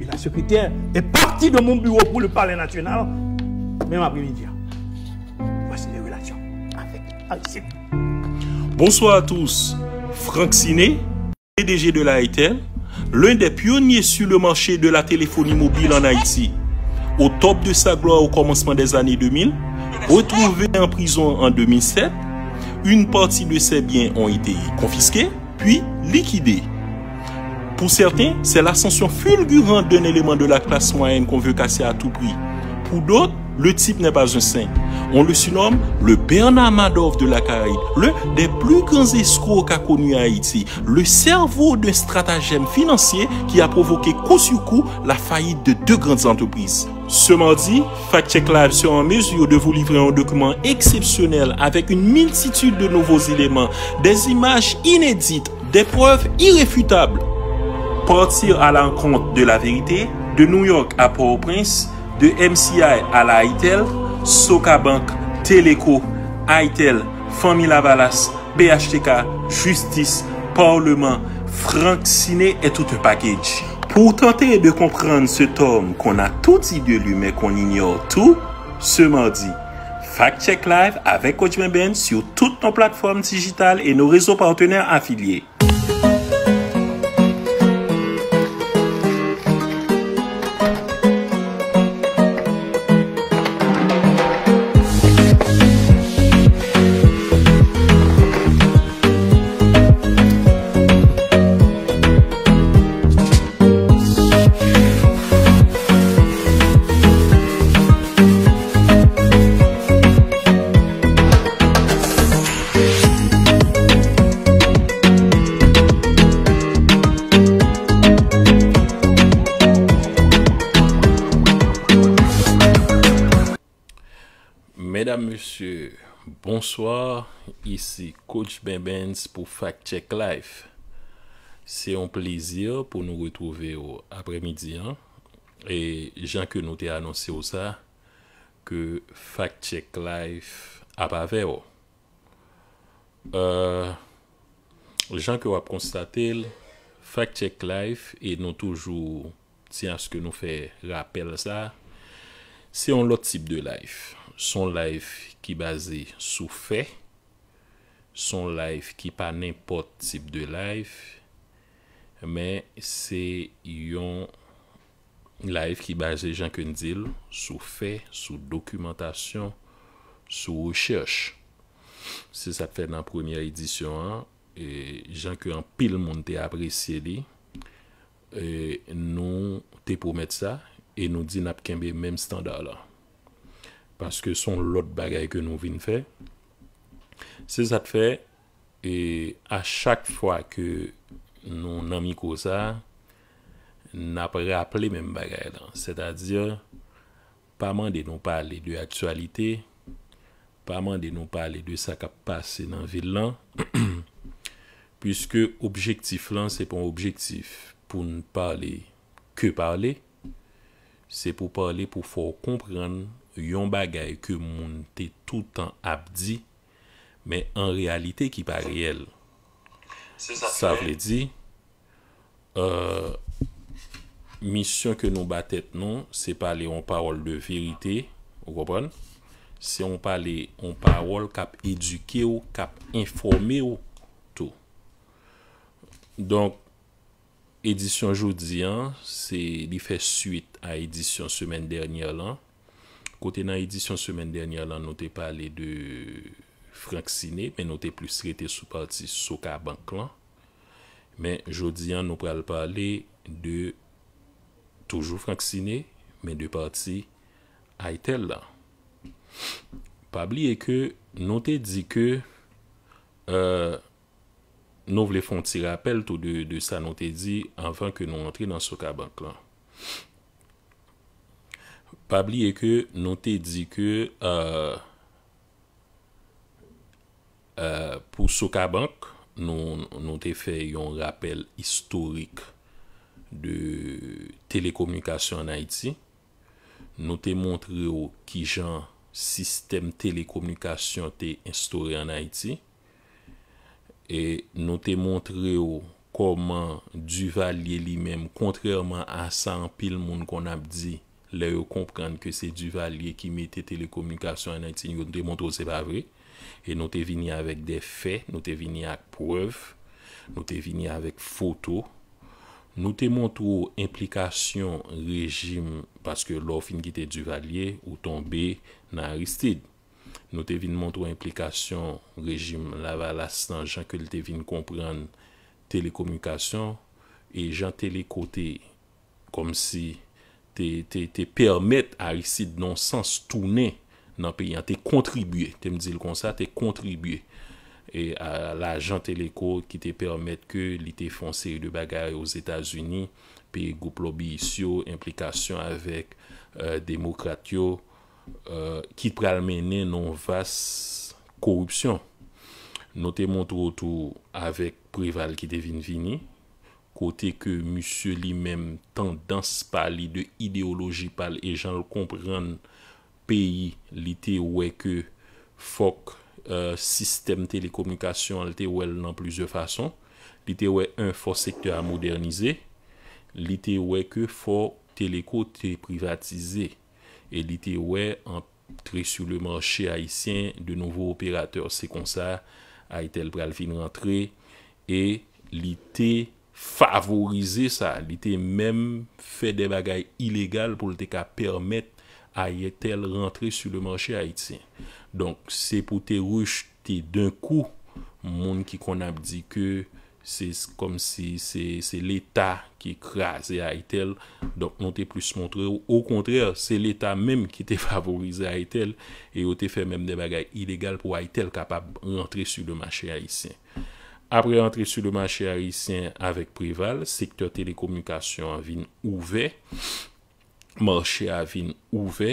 Et la secrétaire est partie de mon bureau pour le palais national, même après-midi. Voici les relations avec Alcide. Bonsoir à tous. Franck Siné, PDG de la l'un des pionniers sur le marché de la téléphonie mobile en Haïti. Au top de sa gloire au commencement des années 2000, retrouvé en prison en 2007, une partie de ses biens ont été confisqués, puis liquidés. Pour certains, c'est l'ascension fulgurante d'un élément de la classe moyenne qu'on veut casser à tout prix. Pour d'autres, le type n'est pas un saint. On le surnomme le Bernard Madoff de la Caraïbe, l'un des plus grands escrocs qu'a connu Haïti, le cerveau d'un stratagème financier qui a provoqué coup sur coup la faillite de deux grandes entreprises. Ce mardi, Fact Check Live sera en mesure de vous livrer un document exceptionnel avec une multitude de nouveaux éléments, des images inédites, des preuves irréfutables Portir à l'encontre de la vérité, de New York à Port-au-Prince, de MCI à la Hytel, Soka Bank, Teleco, Hytel, Fonmi Lavalas, BHTK, Justice, Parlement, Frank Siné et tout le package. Pour tenter de comprendre cet homme qu'on a tout dit de lui mais qu'on ignore tout, ce mardi, Fact Check Live avec Kojima Ben sur toutes nos plateformes digitales et nos réseaux partenaires affiliés. Monsye, bonsoir Isi Coach Bembens Pou Fact Check Life Se yon plezir Pou nou ritouve yo apre midi E jan ke nou te anonsi O sa Ke Fact Check Life A pa ve yo E Le jan ke wap konstate Fact Check Life E nou toujou Se yon lot tip de life E son laif ki baze sou fe, son laif ki pa n'impot tip de laif, men se yon laif ki baze jan kwen dil, sou fe, sou dokumentasyon, sou ouchech. Se sa te fe nan premier edisyon an, e jan kwen pil moun te apresye li, e nou te pou met sa, e nou di nap kenbe menm standa la. aske son lot bagay ke nou vin fe. Se sa te fe, e a chak fwa ke nou nan mi kosa, nan apre apre le men bagay lan. Se ta dire, pa man de nou pale de aktualite, pa man de nou pale de sa kap pase nan vil lan, pwiske objektif lan, se pon objektif pou nou pale ke pale, se pou pale pou fwo komprende yon bagay ke moun te toutan ap di, men en realite ki pa riel. Sa vle di, euh, misyon ke nou batet nou, se pale yon parol de verite, ou kopon, se yon pale yon parol kap eduke ou, kap informe ou, tou. Donk, edisyon joudi an, se li fe suite a edisyon semen dernyan lan, Kote nan edisyon semen denya lan nou te pale de fraksine, men nou te plus rete sou parti Soka Bank lan. Men jodi an nou pale pale de toujou fraksine, men de parti Aitel lan. Pabli e ke nou te di ke euh, nou vle fonti rapel tou de sa nou te di anvan ke nou antre nan Soka Bank lan. Pabliye ke nou te di ke euh, euh, pou Soka Bank nou te fe yon rappel istorik de telekomunikasyon an Haiti. Nou te montre yo ki jan sistem telekomunikasyon te instore an Haiti. E nou te montre yo koman du valye li menm kontrèrman asan pil moun kon ap di lè yo komprende ke se Duvalier ki mette telekomunikasyon an a ti nyo nou te montrou se ba vre e nou te vini avèk defè, nou te vini ak pouev, nou te vini avèk foto, nou te montrou implikasyon rejim, paske lò fin gite Duvalier ou tombe nan Aristide, nou te vini montrou implikasyon rejim la valastan jan ke li te vini komprende telekomunikasyon e jan telekote kom si te permèt a ysit non sans toune nan peyan, te kontribye, te mdizil kon sa, te kontribye e a la jan teleko ki te permèt ke li te fon seri de bagare ouz Etats-Unis pe goup l'obisyo, implikasyon avek, euh, demokratyo, ki euh, pralmene non vas korupsyon nou te montrou tou avek prival ki devin vini kote ke musye li mem tendans pali de ideoloji pali e janl kompran peyi li te weke fok euh, sistem telekomikasyon li te wele nan plize fason. Li te we un fok sektor a modernize. Li te weke fok telekote privatize. E li te we antre sou le manche aisyen de nouvo operateur se konsa a itel pral fin rentre e li te favorize sa, li te mem fe de bagay ilegal pou li te ka permet a ye tel rentre su le marchè a itse donk se pou te rejte de kou moun ki kon ap di ke se kom si se l'eta ki krasi a itel donk nou te plus montre ou ou kontrèr se l'eta mem ki te favorize a itel e yo te fe mem de bagay ilegal pou a itel kapab rentre su le marchè a itse apre entre sou le manche ari syen avek prival, sektor telekomunikasyon avin ouve, manche avin ouve,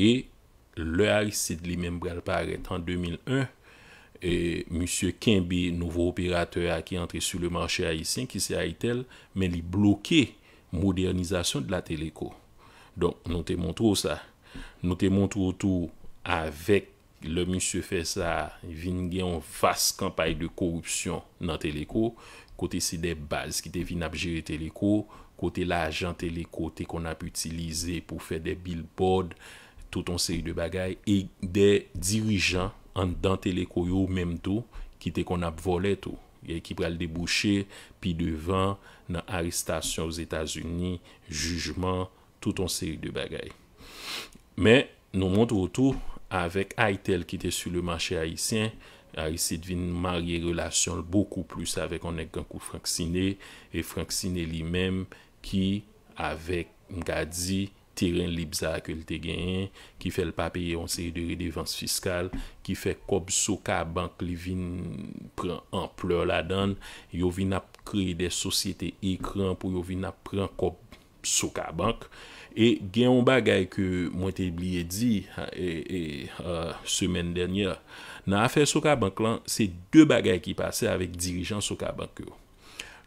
e le ari syen li menmbral paret. An 2001, M. Kimbi, nouvo operatè a ki entre sou le manche ari syen, ki se a itel, men li blokè modernizasyon de la teleko. Don, nou te montrou sa. Nou te montrou tou avek, Le monsye fe sa vin gen yon vas kampaye de korupsyon nan teleko Kote se de baz ki te vin ap jere teleko Kote la ajan teleko te kon ap utilize pou fe de billboard Touton seri de bagay E de dirijan an dan telekoyo menm tou Ki te kon ap vole tou Ki pral debouche Pi devan nan aristasyon ou Etasuni Jujman Touton seri de bagay Me nou montre wotou avèk Aitel ki te su le manche Aisyen, Aisyen vin marye relasyon l boku plus avèk anèk gankou Frank Sine, e Frank Sine li mèm ki avèk Ngadzi, Terren Libza akèl te genyen, ki fèl pa peye an seri de redevans fiskal, ki fèk Kob Soka bank li vin pran amplè la dan, yo vin ap kreye de sosyete ikran pou yo vin ap pran Kob Sokabank. Et gen yon bagay ke mwen te bliye di e, e, semen denye. Nan afer sokabank lan, se de bagay ki pase avik dirijan sokabank yo.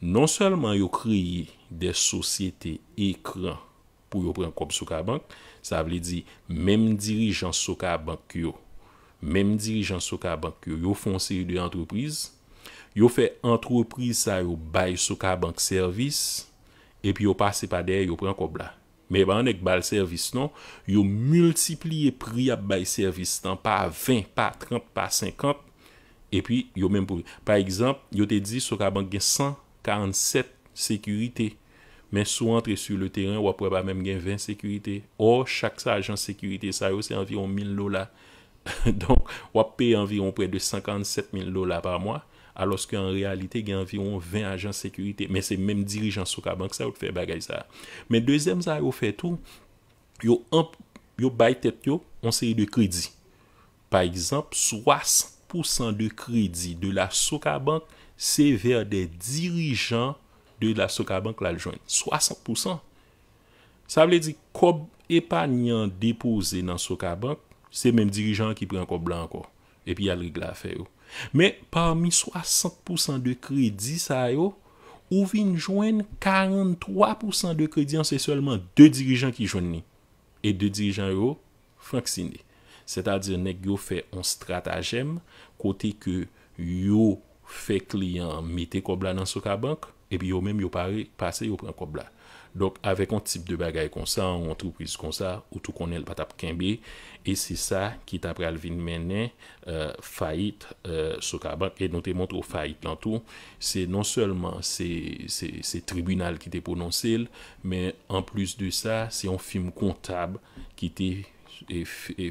Non selman yo kreyi de sosyete ekran pou yo pren kop sokabank, sa vle di mem dirijan sokabank yo. Mem dirijan sokabank yo yo fonse yon de antropriz. Yo fe antropriz sa yo bay sokabank servis. Epi yo pase pa der yo pren kob la. Me ban ek bal servis non, yo multipliye pri ap bay servis tan non? pa 20, pa 30, pa 50. Epi yo men pou, pa ekzamp, yo te di sou ka bank gen 147 sekurite. Men sou entre sur le teren, wap pre pa men gen 20 sekurite. Or, chak sa ajan sekurite, sa yo se anviron 1000 lola. Donk, wap pe anviron pre de 157 000 lola par mwa. aloske en realite gen environ 20 ajan sekurite, men se men dirijan Soka Bank sa ou te fe bagay sa. Men dezem za ou fe tou, yo bay tet yo, on se ri de kredi. Par exemple, 60% de kredi de la Soka Bank, se ver de dirijan de la Soka Bank la jwenn. 60%! Sa vle di, kob epanyan depoze nan Soka Bank, se men dirijan ki pren kob blan ko. E pi al rig la fe yo. Men, parmi 60% de kredi sa yo, ou vin jwen 43% de kredi an se solman 2 dirijan ki jwen ni. E 2 dirijan yo, fanksin ni. Se ta diyo nek yo fe yon stratajem, kote ke yo fe kliyan mete kob la nan soka bank, e pi yo menm yo pase yo pren kob la. Donk avek an tip de bagay kon sa, an entreprise kon sa, ou tou kon el patap kenbe, e se sa ki tapre Alvin Mennet, euh, fayit euh, sou kabak, e nou te montre ou fayit lantou, se non selman se tribunal ki te pononsil, men an plus de sa, se yon film kontab ki te...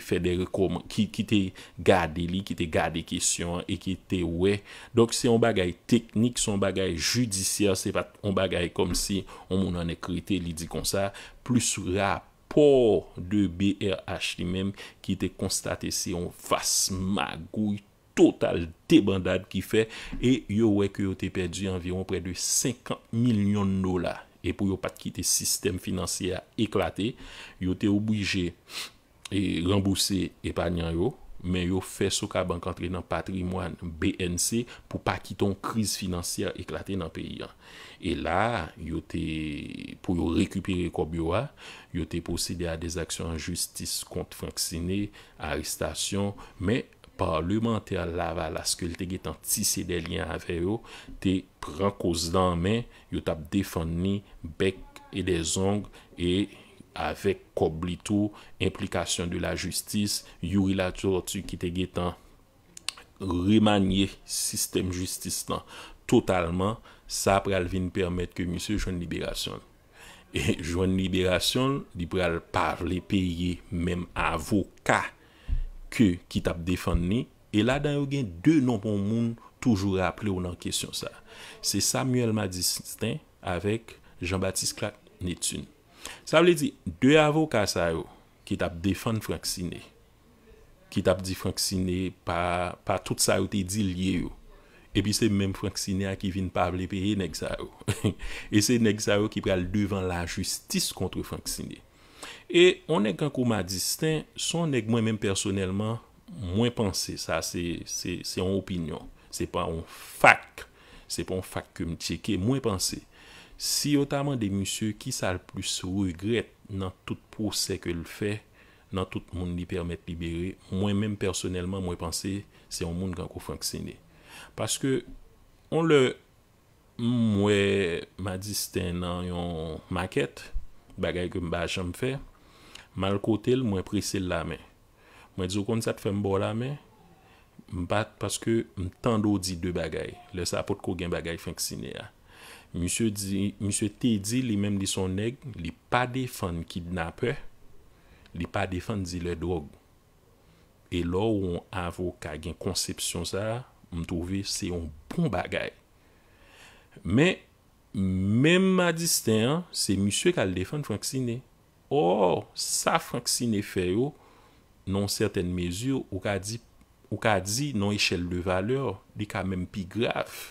fè de rekom, ki te gade li, ki te gade kisyon e ki te we, dok se yon bagay teknik, se yon bagay judisyon se pat yon bagay kom si yon moun an ekrite li di kon sa plus rapor de BRH li mem ki te konstate se yon vas magouy total debandad ki fè, e yo we ki yo te perdi environ pre de 50 milyon nola, e pou yo pat ki te sistem finansye a eklate yo te obwije e rembouse epanyan yo, men yo fe sou ka bankantre nan patrimwan BNC pou pa kiton kriz financier eklate nan peyi an. E la, yo te, pou yo rekupire kob yo a, yo te poside a de zaksyon anjustis kontra faksine, aristasyon, men parlimenter lava la skilte ge tan tise de liyan ave yo, te pran koz dan men, yo tap defon ni, bek e de zong, e... avèk kob li tou, implikasyon de la justis, yuri la tou rotu ki te getan, remanye sistem justis nan. Totalman, sa pral vin permèt ke M. Joanne Liberation. E Joanne Liberation, di pral parle peye, mem avoka ke ki tap defan ni, e la dan yo gen dè nou pou moun toujou raple ou nan kesyon sa. Se Samuel Madistin avèk Jean-Baptiste Clac Nétune. Sa wle di, dwe avoka sa yo ki tap defan francsine, ki tap di francsine pa tout sa yo te di liye yo. Epi se menm francsine a ki vin pa wle peye nek sa yo. E se nek sa yo ki pral devan la justis kontre francsine. E onen kan kouman disten, sonen menm personelman mwen panse. Sa se yon opinyon, se pa yon fak, se pa yon fak kem cheke, mwen panse. Si yotaman de musye ki sa l plus regret nan tout pou se ke l fe, nan tout moun li permette biberi, mwen menm personelman mwen panse se yon moun kan ko fanksine. Paske, mwen ma diste nan yon maket, bagay ke mba jom fe, mwen l kote l mwen presel la men. Mwen dzo kon sa te fem bo la men, mbat paske mtando di de bagay, le sa pot ko gen bagay fanksine a. Monsye Teddy li menm li son neg, li pa defan ki dnape, li pa defan di le drog. E lo ou anvo ka gen konsepsyon sa, mtouve se yon bon bagay. Men, menm ma disten, se monsye kal defan Frank Sine. Or, sa Frank Sine feyo, non serten mezur ou ka di non eshel de valeur, li ka menm pi graf.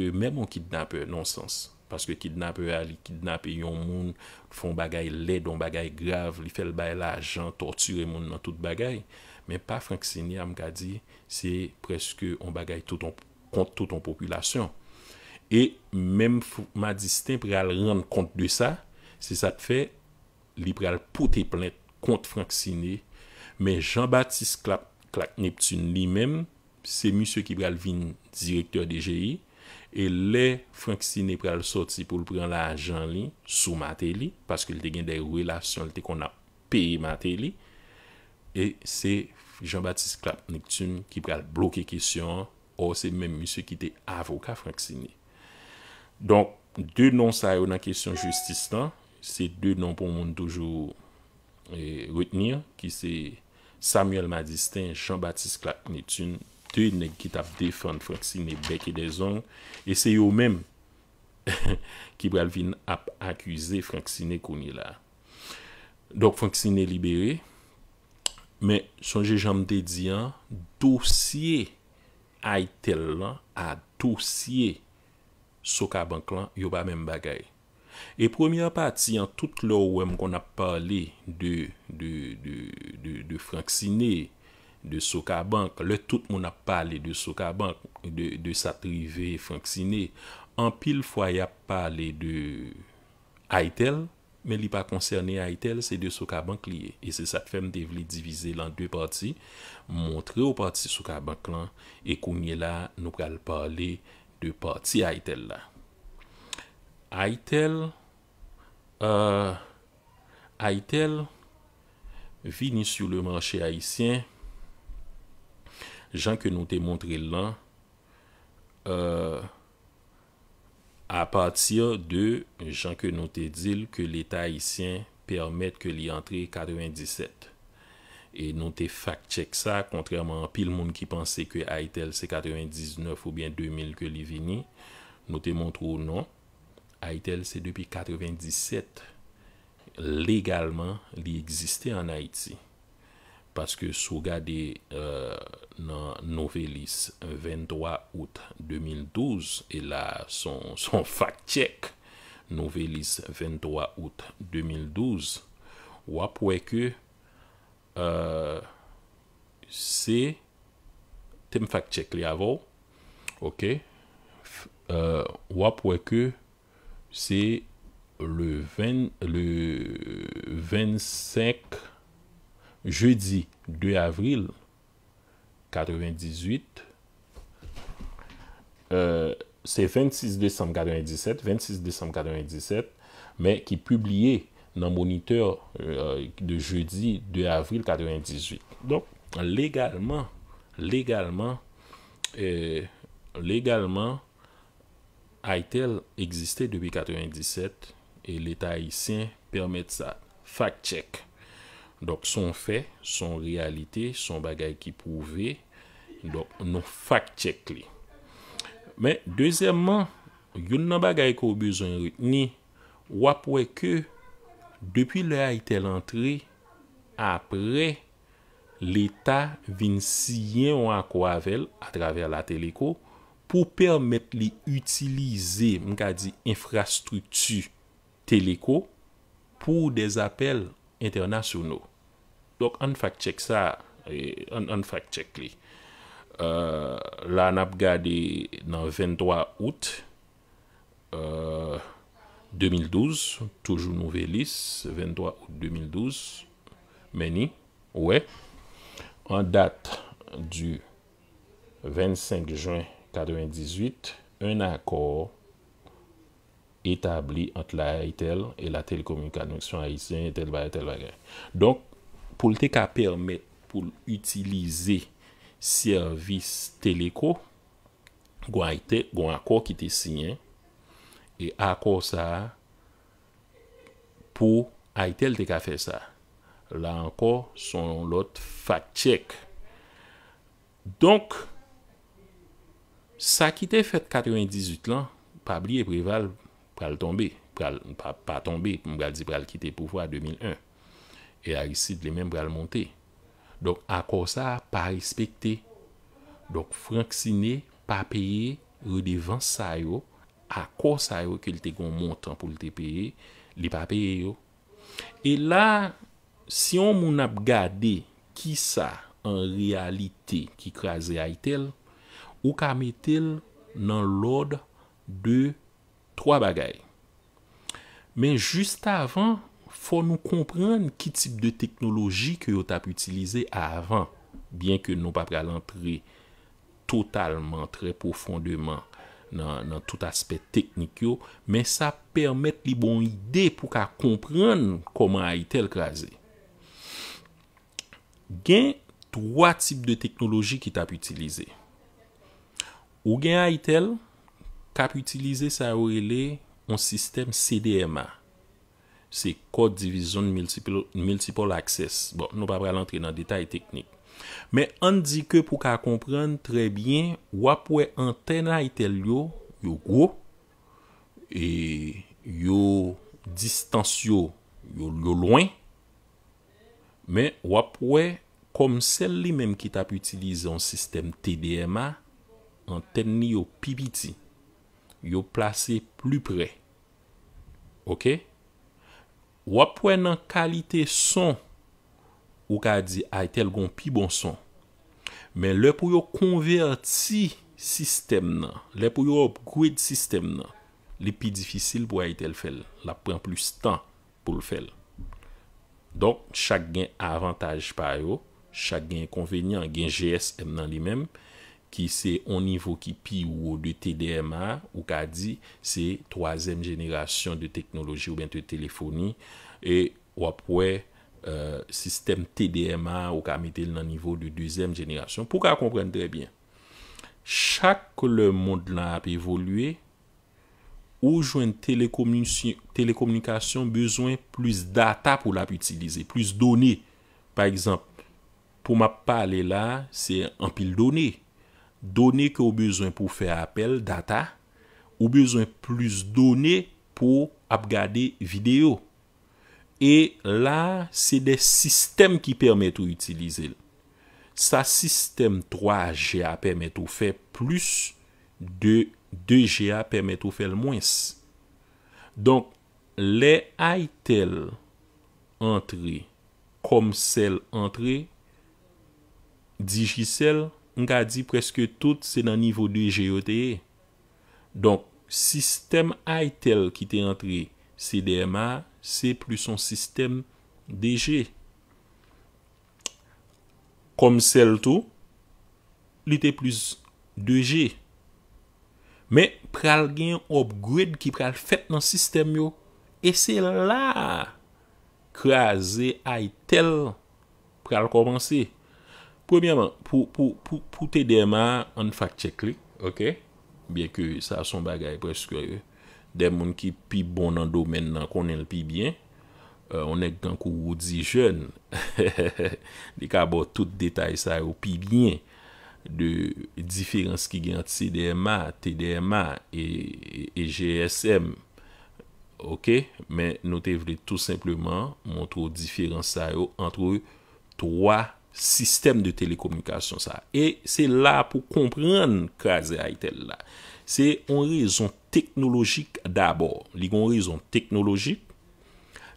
mèm on kidnap non sens. Paske kidnap yon moun fon bagay led, on bagay grav, li fel bay la jan, tortur yon moun nan tout bagay. Mèm pa Frank Siné a m kadi, se preske on bagay kont tout ton populasyon. E mèm ma disten prè al rend kont de sa, se sa te fè li prè al pote plè kont Frank Siné. Mèm Jean-Baptiste Clac-Neptune li mèm, se mèm se ki prè al vin direktor de G.I., e le Frank Siné pral soti pou l pran la ajan li sou matè li, paske l te gen de relasyon l te kon ap peyi matè li, e se Jean-Baptiste Clapnicton ki pral blokè kesyon, ou se menm misyo ki te avoka Frank Siné. Donk, de nan sa yo nan kesyon justistan, se de nan pou moun toujou e, retenir, ki se Samuel Madistin, Jean-Baptiste Clapnicton, te ne kit ap defante Frank Siné beke de zon, e se yo menm ki bral vin ap akwize Frank Siné konye la. Dok Frank Siné libere, men sonje janm dedyan, dosye a itel lan, a dosye soka bank lan, yo ba menm bagay. E premier pati, an tout lo wèm kon ap pale de Frank Siné, de Soka Bank, le tout moun ap pale de Soka Bank, de sa prive fanksine, an pil fway ap pale de Aitel, men li pa konserne Aitel, se de Soka Bank liye e se sat fem devli divize lan dwe parti montre ou parti Soka Bank lan e koumye la nou kal pale dwe parti Aitel la Aitel euh, Aitel vin sou le manche Aitien jan ke nou te montre lan a euh, patir de jan ke nou te dil ke l'Etat Haitien permette ke li antre 97. E nou te fact-check sa, kontrèman pil moun ki panse ke Haitel se 99 ou bien 2000 ke li veni, nou te montre ou non, Haitel se depi 97 legalman li egziste an Haiti. Paske sou gade nouvelis 23 out 2012 E la son fact check Nouvelis 23 out 2012 Wapweke Se Tem fact check li avou Ok euh, Wapweke Se Le 25 Le 25 jeudi 2 avril 98, euh, c'est 26 décembre 97, 26 décembre 97, mais qui publié dans Moniteur euh, de jeudi 2 avril 98. Donc, légalement, légalement, euh, légalement, Haïtel existait depuis 97 et l'État haïtien permet ça. Fact check. Son fe, son realite, son bagay ki pouve, nou fak tchek li. Men, dezemman, yon nan bagay ko bezon reteni, wapwe ke, depi le a ite lantre, apre, l'eta vin si yen wak wave a traver la teleko, pou permette li utilize mga di infrastruktu teleko pou dezapel Internasyonou. Dok, an fak chek sa, an fak chek li. La an ap gade nan 23 oute 2012, toujou nouvelis, 23 oute 2012, meni, wè. An dat du 25 jwen 98, an akor... etabli ant la ITEL e la telekomunikasyon Haitien et tel ba et tel bagay. Donk pou lte ka permette pou l'utilize servis teleko gwa ITEL gwa akor ki te sinyen e akor sa pou ITEL te ka fe sa. La ankor son lot fat chek. Donk sa ki te fet 98 lan pabli e prival pral tombe, pral pa tombe, mbral di pral kite pou fwa 2001, e a risite le men mbral monte. Dok akosa pa rispekte, dok franksine pa peye redevan sayo, akosa yo ke li te kon montan pou li te peye, li pa peye yo. E la, si yon moun ap gade ki sa, an realite ki krasi a itel, ou ka metel nan lode de Tro bagay. Men just avan, fò nou komprende ki tip de teknoloji ki yo tap utilize avan. Bien ke nou pa pralantre totalman, tre profondeman nan tout aspet teknik yo. Men sa permette li bon ide pou ka komprende koman a itel kaze. Gen, troa tip de teknoloji ki tap utilize. Ou gen a itel... ka pou itilize sa ou ele on sistem CDMA. Se kod divizyon multiple access. Bon, nou pa pral antre nan detay teknik. Men, an di ke pou ka kompran trebyen, wapwe antena itel yo, yo gro, e yo distans yo, yo loen, men, wapwe kom sel li menm ki ta pou itilize on sistem TDMA, anteni yo PBT. yo plase plu pre. Ok? Wap wè nan kalite son ou ka di a itel gon pi bon son. Men lè pou yo konverti sistem nan, lè pou yo upgrade sistem nan, lè pi difisil pou a itel fel. La pren plus tan pou l fel. Donk, chak gen avantage pa yo, chak gen konvenyant, gen GS em nan li menm, ki se on nivou ki pi ou ou de TDMA, ou ka di se troazen jenerasyon de teknoloji ou bentre telefoni, e wapwe euh, sistem TDMA ou ka metel nan nivou de dezen jenerasyon. Pou ka kompren drebyen. Chak le moun la ap evolwe, ou jwen telekomunikasyon bezwen plus data pou la ap utilize, plus donye. Par exemple, pou ma pale la, se anpil donye. Donè kè ou bezwen pou fè apèl data, ou bezwen plus donè pou ap gade video. E la, se de sistem ki pèmèt ou itilize. Sa sistem 3GA pèmèt ou fè plus, de 2GA pèmèt ou fè l mwens. Donk, le aytel antre, kom sel antre, dijisel, On ka di preske tout se nan nivou 2G yo te ye. Donk, sistem AITEL ki te entre CDMA, se plus son sistem 2G. Kom sel tou, li te plus 2G. Me, pral gen upgrade ki pral fet nan sistem yo. E se la, kraze AITEL pral komanse. Pou tè dèma an fak tèk li, ok? Biè kè sa son bagay preske, euh, dè moun ki pi bon nan do men nan konen l pi byen, euh, on ek dan kou wou di jen, di ka bo tout detay sa yo pi byen, di diferans ki gen tè dèma, tè dèma, e, e, e GSM, ok? Men nou te vle tout simplement, moun tro diferans sa yo, an tro 3, Sistem de telekomunikasyon sa. E se la pou kompren kaze a itel la. Se on rezon teknologik d'abor. Li gon rezon teknologik.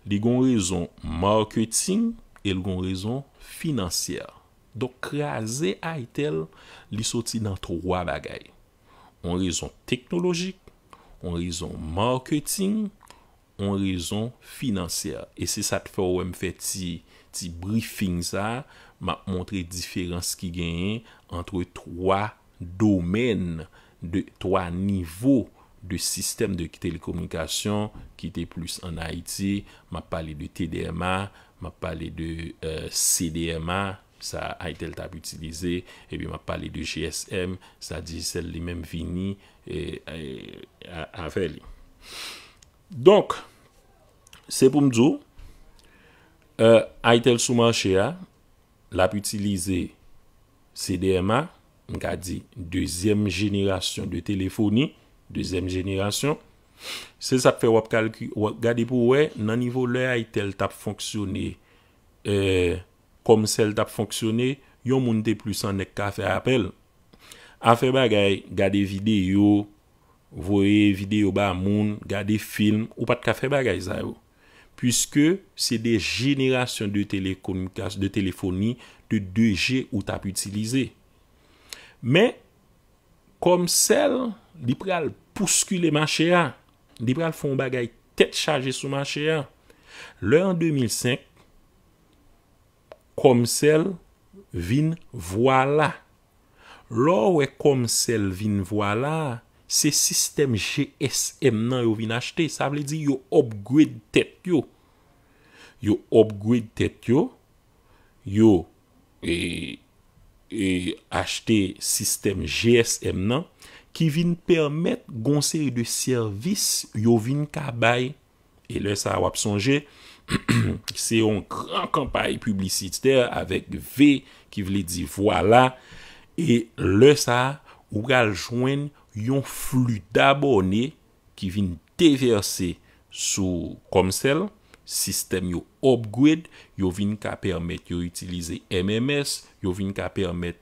Li gon rezon marketing. E li gon rezon finansyer. Dok kaze a itel li soti nan tro wabagay. On rezon teknologik. On rezon marketing. On rezon finansyer. E se sa te fè ou m fè ti briefing sa... Ma montre diferans ki genye entre 3 domen de 3 nivou de sistem de telekomunikasyon ki te plus an Haiti. Ma pale de TDMA, ma pale de euh, CDMA, sa Aitel tabi utilize, ebi ma pale de GSM, sa Digicel li men vini e aveli. Donk, se pou mdzo, euh, Aitel souman chea, l ap utilize CDMA, m gadi 2e jenerasyon de telefoni, 2e jenerasyon. Se sa ap fe wap gadi pou we, nan nivou le ay tel tap fonksyone, euh, kom sel tap fonksyone, yon moun te plusan nek ka fe apel. A fe bagay gade video, vwoye video ba moun, gade film, ou pat ka fe bagay zay wou. Puske se de jenerasyon de telefoni de 2G ou tap utilize. Me, komsel, li pral pouskule mache a. Li pral fon bagay tet chaje sou mache a. Le an 2005, komsel vin vwa la. Lo we komsel vin vwa la. Se sistem GSM nan yo vin achete. Sa vle di yo upgrade tet yo. Yo upgrade tet yo. Yo e, e achete sistem GSM nan. Ki vin permette gonseri de servis yo vin kabay. E le sa wap sonje. Se yon gran kampaye publicite. Avèk V ki vle di vwala. E le sa ou gal jwen yo. yon flu dabo ane ki vin teverse sou komsel, sistem yo upgrade, yo vin ka permet yo itilize MMS, yo vin ka permet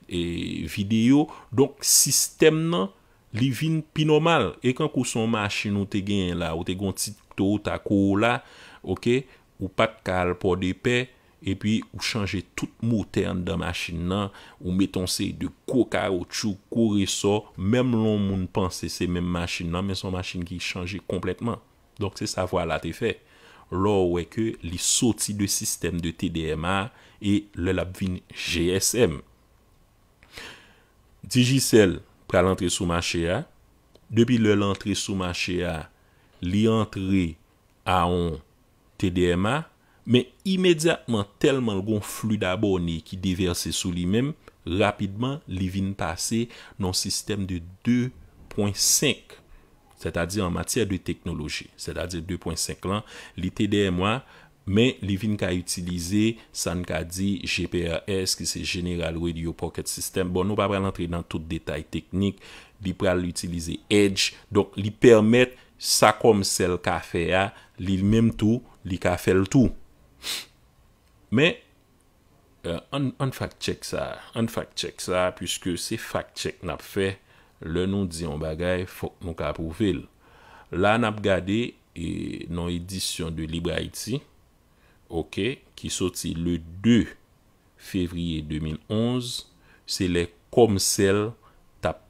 video, donk sistem nan li vin pinomal, e kan kousan masin ou te gen la, ou te gon tit to ou tako ou la, ou pat kal po depe, epi ou chanje tout moten dan machin nan, ou meton se de koka ou chou kore so, menm lon moun panse se menm machin nan, men son machin ki chanje kompletman. Donk se sa vwa la te fe. Lo ou weke li soti de sistem de TDMA e le labvin GSM. Digicel pra lantre sou machin ya, depi le lantre sou machin ya, li antre a on TDMA, Men imediatman telman lgon flu d'abo ni ki deverse sou li men, rapidman li vin pase non sistem de 2.5. Se ta di en matia de teknoloji. Se ta di 2.5 lan, li te dey mwa, men li vin ka utilize, san ka di, GPRS ki se general radio pocket system. Bon, nou pa pral entre nan tout detay teknik. Li pral utilize Edge. Donk, li permet sa kom sel ka fe ya, li men tou, li ka fel tou. Me, euh, an fak chek sa, an fak chek sa, pwiske se fak chek nap fe, le nou diyon bagay fok mou ka pouvel. La nap gade, nan edisyon de Libra IT, ok, ki soti le 2 fevriye 2011, se le komsel tap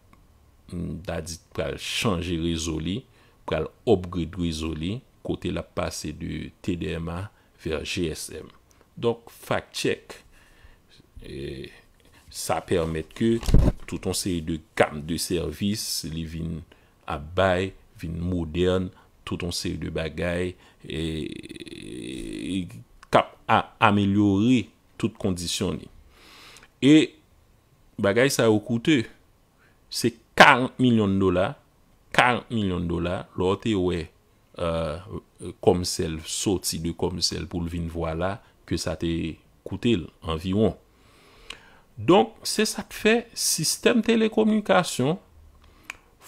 dadit mm, pral chanje rezo li, pral opgrid rezo li, kote la pase de TDMA ver GSM. Donk, fact check, e, sa permette ke touton seye de kam de servis, li vin abay, vin modern, touton seye de bagay, e, e kap amelyori tout kondisyon ni. E bagay sa wakoute, se 40 milyon dola, 40 milyon dola, lote we euh, komsel, soti de komsel pou vin wala, ke sa te koute environ. Donk, se sa te fe, sistem telekomunikasyon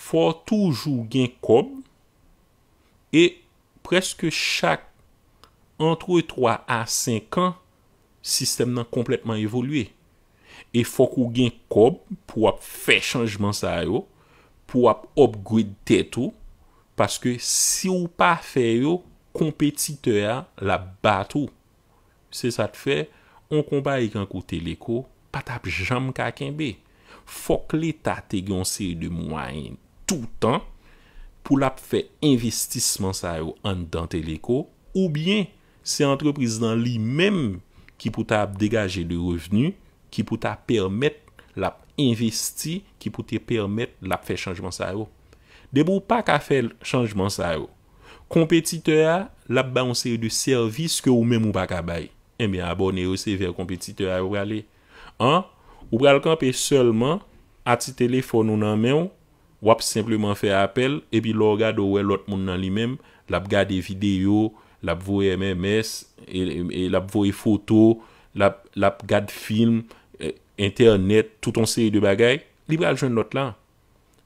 fo toujou gen kom, e preske chak antre 3 a 5 an, sistem nan kompletman evolue. E fo kou gen kom, pou ap fe chanjman sa yo, pou ap opgrid te tou, paske si ou pa fe yo, kompetiteya la bat ou. Se sa te fe, on kon bayi kan kou teleko pat ap jam kakenbe. Fok li ta te gyon se de mwanyen toutan pou lap fe investisman sa yo an dan teleko ou bien se antreprise dan li menm ki pout ap degaje de revenu, ki pout ap permette lap investi, ki pout ap permette lap fe chanjman sa yo. Debo pa ka fel chanjman sa yo. Kompetiteya lap ba yon se de servis ke ou menm ou pa ka bayi. E mi abone ou se ver kompetiteur a ou brale. An, ou bral kan pe solman, ati telefon nou nan men ou, wap simplement fe apel, e bi lor gade ou we lot moun nan li men, la p gade video, la p vowe mms, la p vowe foto, la p gade film, eh, internet, touton seye de bagay, li bral jwen lot lan.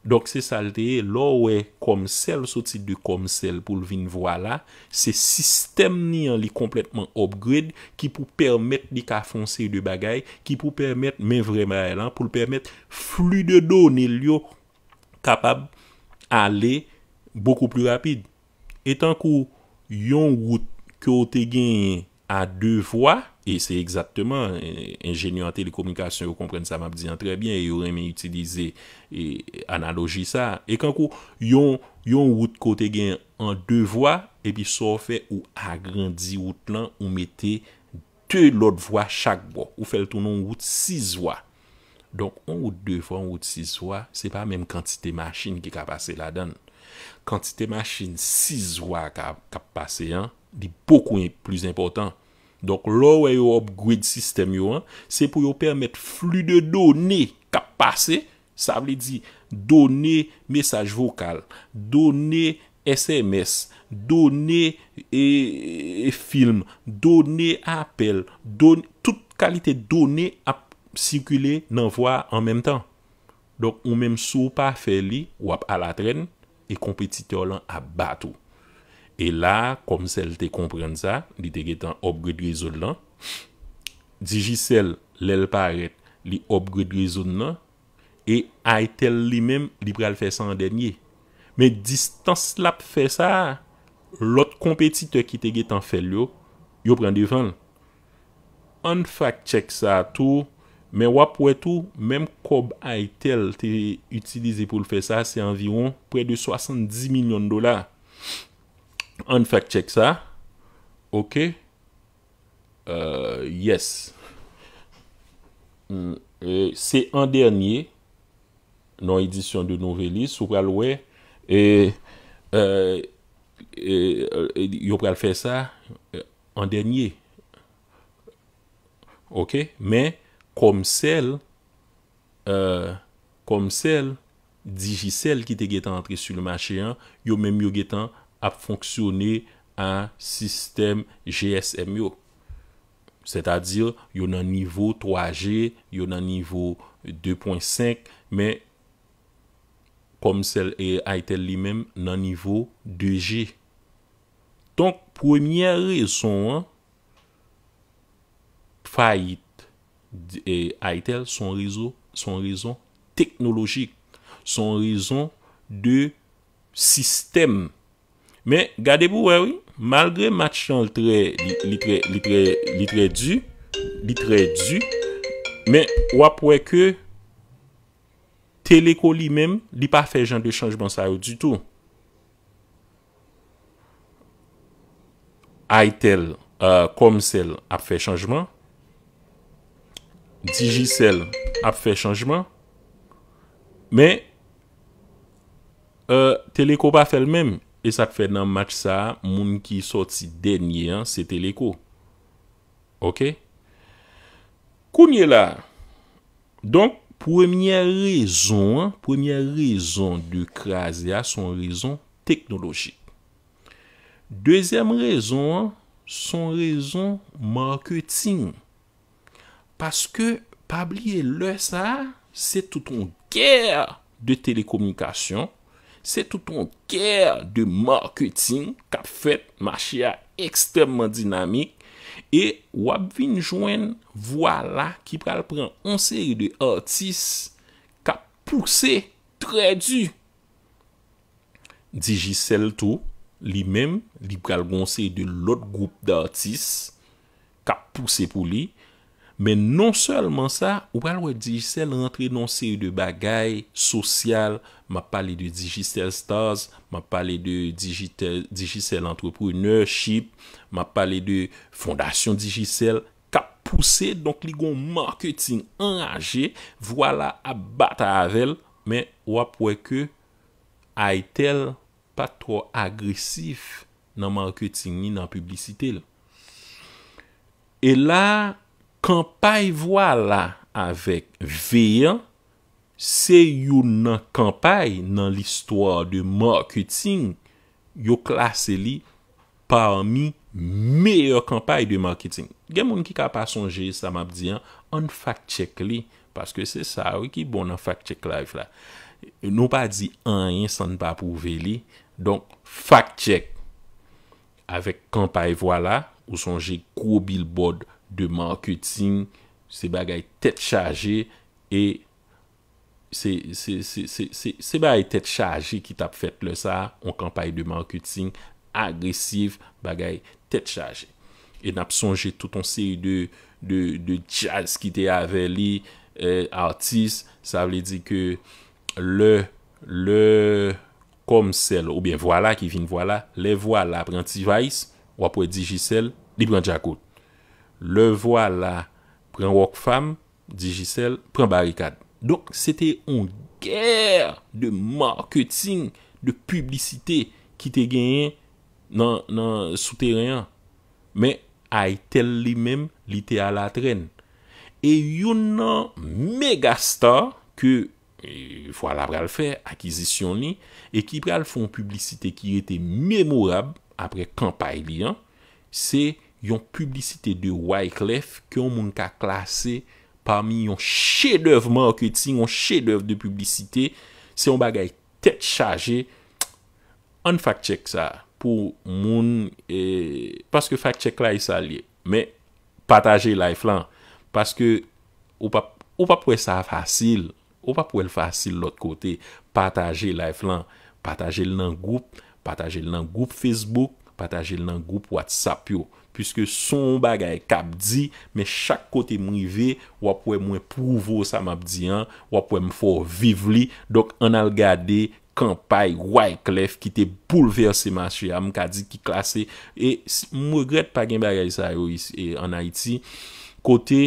Dok se salteye, lo we komsel, sou tit de komsel pou lvin vwa la, se sistem ni an li kompletman upgrade ki pou permette di ka fonse de bagay, ki pou permette, men vreman lan, pou lpermette flu de do nil yo kapab ale boku plu rapide. Etan kou yon gout kyo te gen a devwa, E se ekzatman, ingenuante le komikasyon yo kompren sa map diyan trebyen, yo reme utilize analogi sa. E kankou, yon wout kote gen an de wwa, e pi so fe ou agrandi wout lan, ou mette te lot wwa chak bo. Ou fel tonon wout 6 wwa. Donk, an wout 2 fwa, an wout 6 wwa, se pa menm kantite machin ki ka pase la dan. Kantite machin 6 wwa ka pase yan, di pokou yon plus importan. Donk lo wè yo upgrade sistem yo an, se pou yo permèt flou de donè kap pase, sa wè di donè mesaj vokal, donè SMS, donè e, e, film, donè apel, donè tout kalite donè ap sikule nan vwa an mèm tan. Donk ou mèm sou pa fè li wap ala tren, e kompetitor lan ap bat ou. E la, kom sel te kompren sa, li te getan obgri dwe zon lan. Diji sel, lel paret, li obgri dwe zon lan. E Aitel li men, li pral fe san denye. Me distans lap fe sa, lot kompetite ki te getan fel yo, yo prende van. An fak chek sa tou, me wap we tou, menm kob Aitel te utilize pou l fe sa, se anviron pre de 70 milyon dolar. Un fact check sa. Ok. Euh, yes. Mm, e, se an dernye. Non edisyon de nouveli. Sou pral we. E, e, Yop pral fe sa. An dernye. Ok. Men. Kom sel. Kom sel. Digi sel. Ki te getan antre sul machin. Yop menm yo getan. ap fonksyonè an sistem GSM yo. Sè ta dir, yon nan nivou 3G, yon nan nivou 2.5, mè kom sel e Aitel li mèm nan nivou 2G. Tonk, pwemye rezon an, fayit e Aitel son rezon teknologik, son rezon de sistem Men, gade pou wèwi, malgre mat chan li tre du, li tre du, men wap wè ke, teleko euh, li men, li pa fè jan de chanjman sa yo du tou. Aytel, komsel, ap fè chanjman. Digicel, ap fè chanjman. Men, euh, teleko pa fè l men, E sa te fè nan match sa, moun ki sorti denye, se teleko. Ok? Kounye la. Donk, premye rezon, premye rezon de krasi a, son rezon teknolojik. Dezem rezon, son rezon marketing. Paske, pabliye le sa, se touton kèr de telekomunikasyon. Se touton kèr de marketing kap fèt machia ekstremman dinamik E wap vin jwen vwa la ki pral pran onseri de artiste kap pousè trè du Digicelto li mèm li pral gonseri de lot group d'artiste kap pousè pou li Men non selman sa, wèl wè Digicel rentre nan sey de bagay sosyal, ma pale de Digicel Stars, ma pale de Digicel Entrepreneurship, ma pale de Fondasyon Digicel kap pwese, donk li gon marketing anjè, wè la abata avèl, men wè pwè ke ay tel patro agresif nan marketing ni nan publisite. E la, Kampay vwa la avèk veyan, se yon nan kampay nan l'istwa de marketing yo klasè li parmi meyèr kampay de marketing. Gen moun ki ka pa sonje, sa map diyan, an fak tchèk li. Paske se sa wè ki bon an fak tchèk la if la. Nou pa di an yon san pa pou ve li. Donk, fak tchèk avèk kampay vwa la, ou sonje kou bilbòd vwa. de marketing, se bagay tet chaje, e se, se, se, se, se bagay tet chaje ki tap fet le sa, on kampay de marketing agresiv, bagay tet chaje. E nap sonje touton se de, de, de jazz ki te ave li, euh, artist, sa vle di ke le, le kom sel, ou bien wala ki vin wala, le wala prantivays, wapwe digi sel, li prantjakot. Le voil la, pren Wokfam, Digicel, pren Barikad. Donk, sete yon ger de marketing, de publicite ki te genyen nan souteryen. Men, ay tel li menm li te alatren. E yon nan megastar, ke fwa la eh, pral fè, akizisyon li, e ki pral fon publicite ki rete memourab apre kampay li an, se... yon publisite de Wyclef ki yon moun ka klasi parmi yon chedev marketing yon chedev de publisite se yon bagay tet chaje an fact check sa pou moun e, paske fact check la yi salye me pataje life lan paske ou pa pou el sa fasil ou pa pou el fasil lot kote pataje life lan pataje l nan group pataje l nan group facebook pataje l nan group whatsapp yo Piske son bagay kabdi, me chak kote mri ve, wapwe mwen prouvo sa mabdi an, wapwe mfor viv li. Dok an al gade kampay waj klef ki te bouleverse masye an, mkadi ki klasi. E mwegret pa gen bagay sa yo an Haiti, kote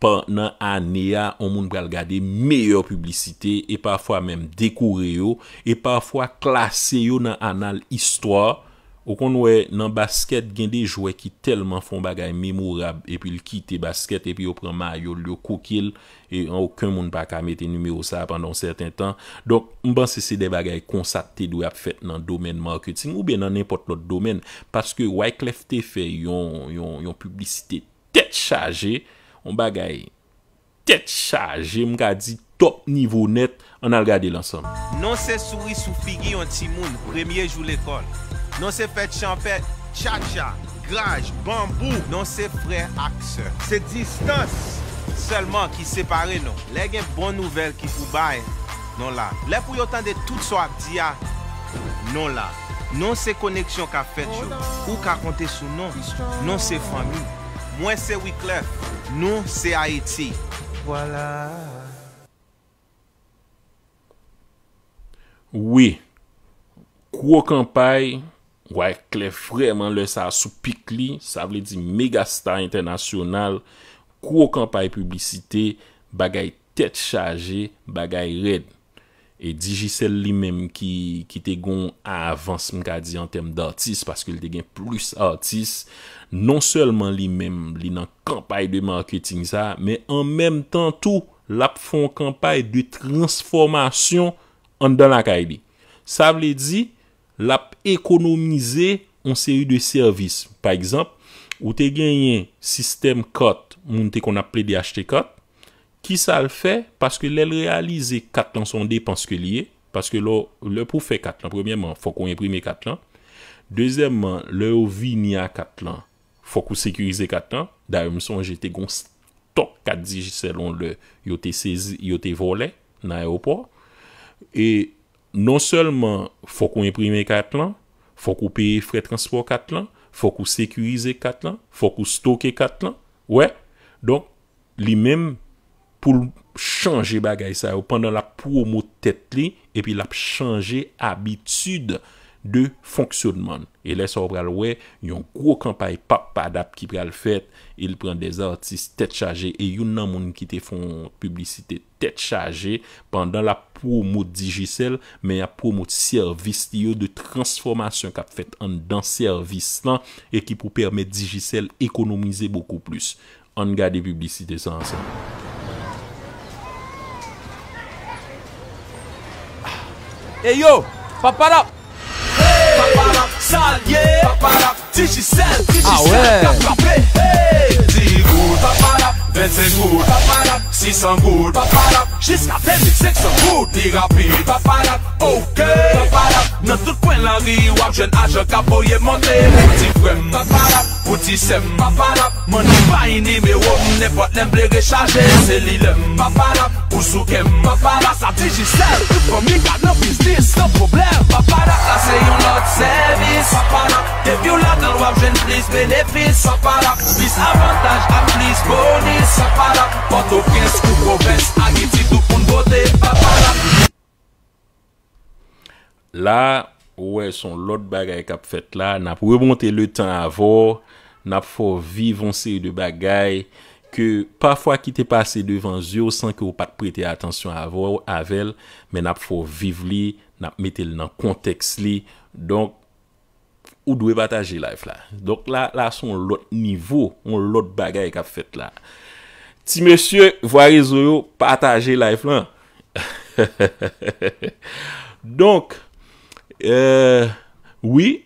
pan nan aneya, an moun pral gade meyo publisite, e pafwa menm dekore yo, e pafwa klasi yo nan anal histwa, Okon nouè nan basket gen de jouè ki telman fon bagay memourab epi li kite basket epi yo prema yo li yo koukil e an ouken moun pa kamete numero sa apan don certain tan Donk m ban se se de bagay konsate dwe ap fèt nan domen marketing ou ben nan import not domen paske yon yon publicite tet chaje yon bagay tet chaje m ka di top nivou net an al gade lansan Non se souris ou figi yon timoun premye jou l ekol Non se fè chanpè chacha, graj, bambou. Non se fè aksè. Se distans, selman ki separe non. Lè gen bon nouvel ki pou baye, non la. Lè pou yo tan de tout so ap diya, non la. Non se koneksyon ka fè chanpè, ou ka kontè sou non. Non se fami, mwen se wiklèf, non se Haiti. Wala. Oui. Kwo kampay... wèy kle frèman lè sa sou pik li, sa vle di megastar internasyonal, kwo kampay publisite, bagay tet chaje, bagay red, e dijisel li menm ki te gon avans mkadi an tem d'artis, paske li te gen plus artis, non selman li menm li nan kampay de marketing sa, me an menm tan tou, la pou fon kampay de transformasyon an dan akay li. Sa vle di, l ap ekonomize an seri de servis. Par ekzamp, ou te genyen sistem kot, moun te kon ap ple de achete kot, ki sa al fe, paske l el realize kat lan son depanske liye, paske l ou l pou fe kat lan. Premye man, fok ou imprime kat lan. Dezemman, l ou vi ni a kat lan, fok ou sekurize kat lan. Da yon mson, jete goun stok kat diji selon l, yo te volen nan ayopor. E... Non selman fok ou imprime kat lan, fok ou peye fred transport kat lan, fok ou sekurize kat lan, fok ou stoke kat lan. Ouè, don, li men pou chanje bagay sa yo, pandan la pou ou motet li, epi la chanje abitude. De fonksyonman E lè sor pral wè yon kwo kampay Papadap ki pral fèt Il pran des artis tèt chagè E yon nan moun ki te fon publisite Tèt chagè Pendan la promo Digicel Me a promo servis Yo de transformasyon kap fèt An dan servis lan E ki pou permè Digicel ekonomize Boko plus An gade publisite san E yo papadap Ah ouais 25 goud, paparap, 600 goud, paparap Jiska 3600 goud, li rapi, paparap, ouke Paparap, nan tout point la ri, wap jen aje kapoye monte Peti prem, paparap, puti sem, paparap Mweni bayi ni me wop, ne pot lemble rechaje Se li lem, paparap, ou sou kem, paparap Sa digi sel, pou pomi ka, nof is dis, no problem Paparap, la se yon lot servis, paparap Debyou la, nan wap jen plis benefis, paparap Plis avantaj, a plis boni La, wè son lot bagay kap fèt la Nap wè montè le tan avò Nap fò vivansè yu de bagay Ke pafwa ki te pasè devan zyo San ki wè pat prete atensyon avò Avel Men nap fò viv li Nap metè li nan konteks li Donk Ou dwe batajè la Donk la, la son lot nivou On lot bagay kap fèt la Ti mè sè, vwa re zo yo, patajè laif lan. Donk, euh, oui,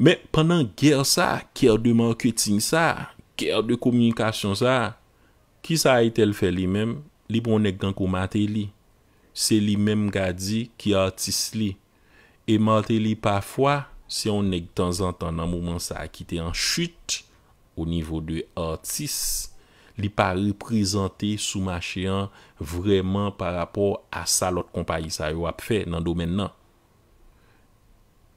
mè, pèndan gèr sa, gèr de marketing sa, gèr de komunikasyon sa, ki sa e tel fè li mèm, li bon nek dan kou matè li. Se li mèm gadi ki artist li. E matè li pafwa, se on nek tan zan tan nan mouman sa a kite an chute ou nivou de artiste. li pa reprezenté sou machéan vreman pa rapor a sa lot kompayi sa yo ap fè nan do men nan.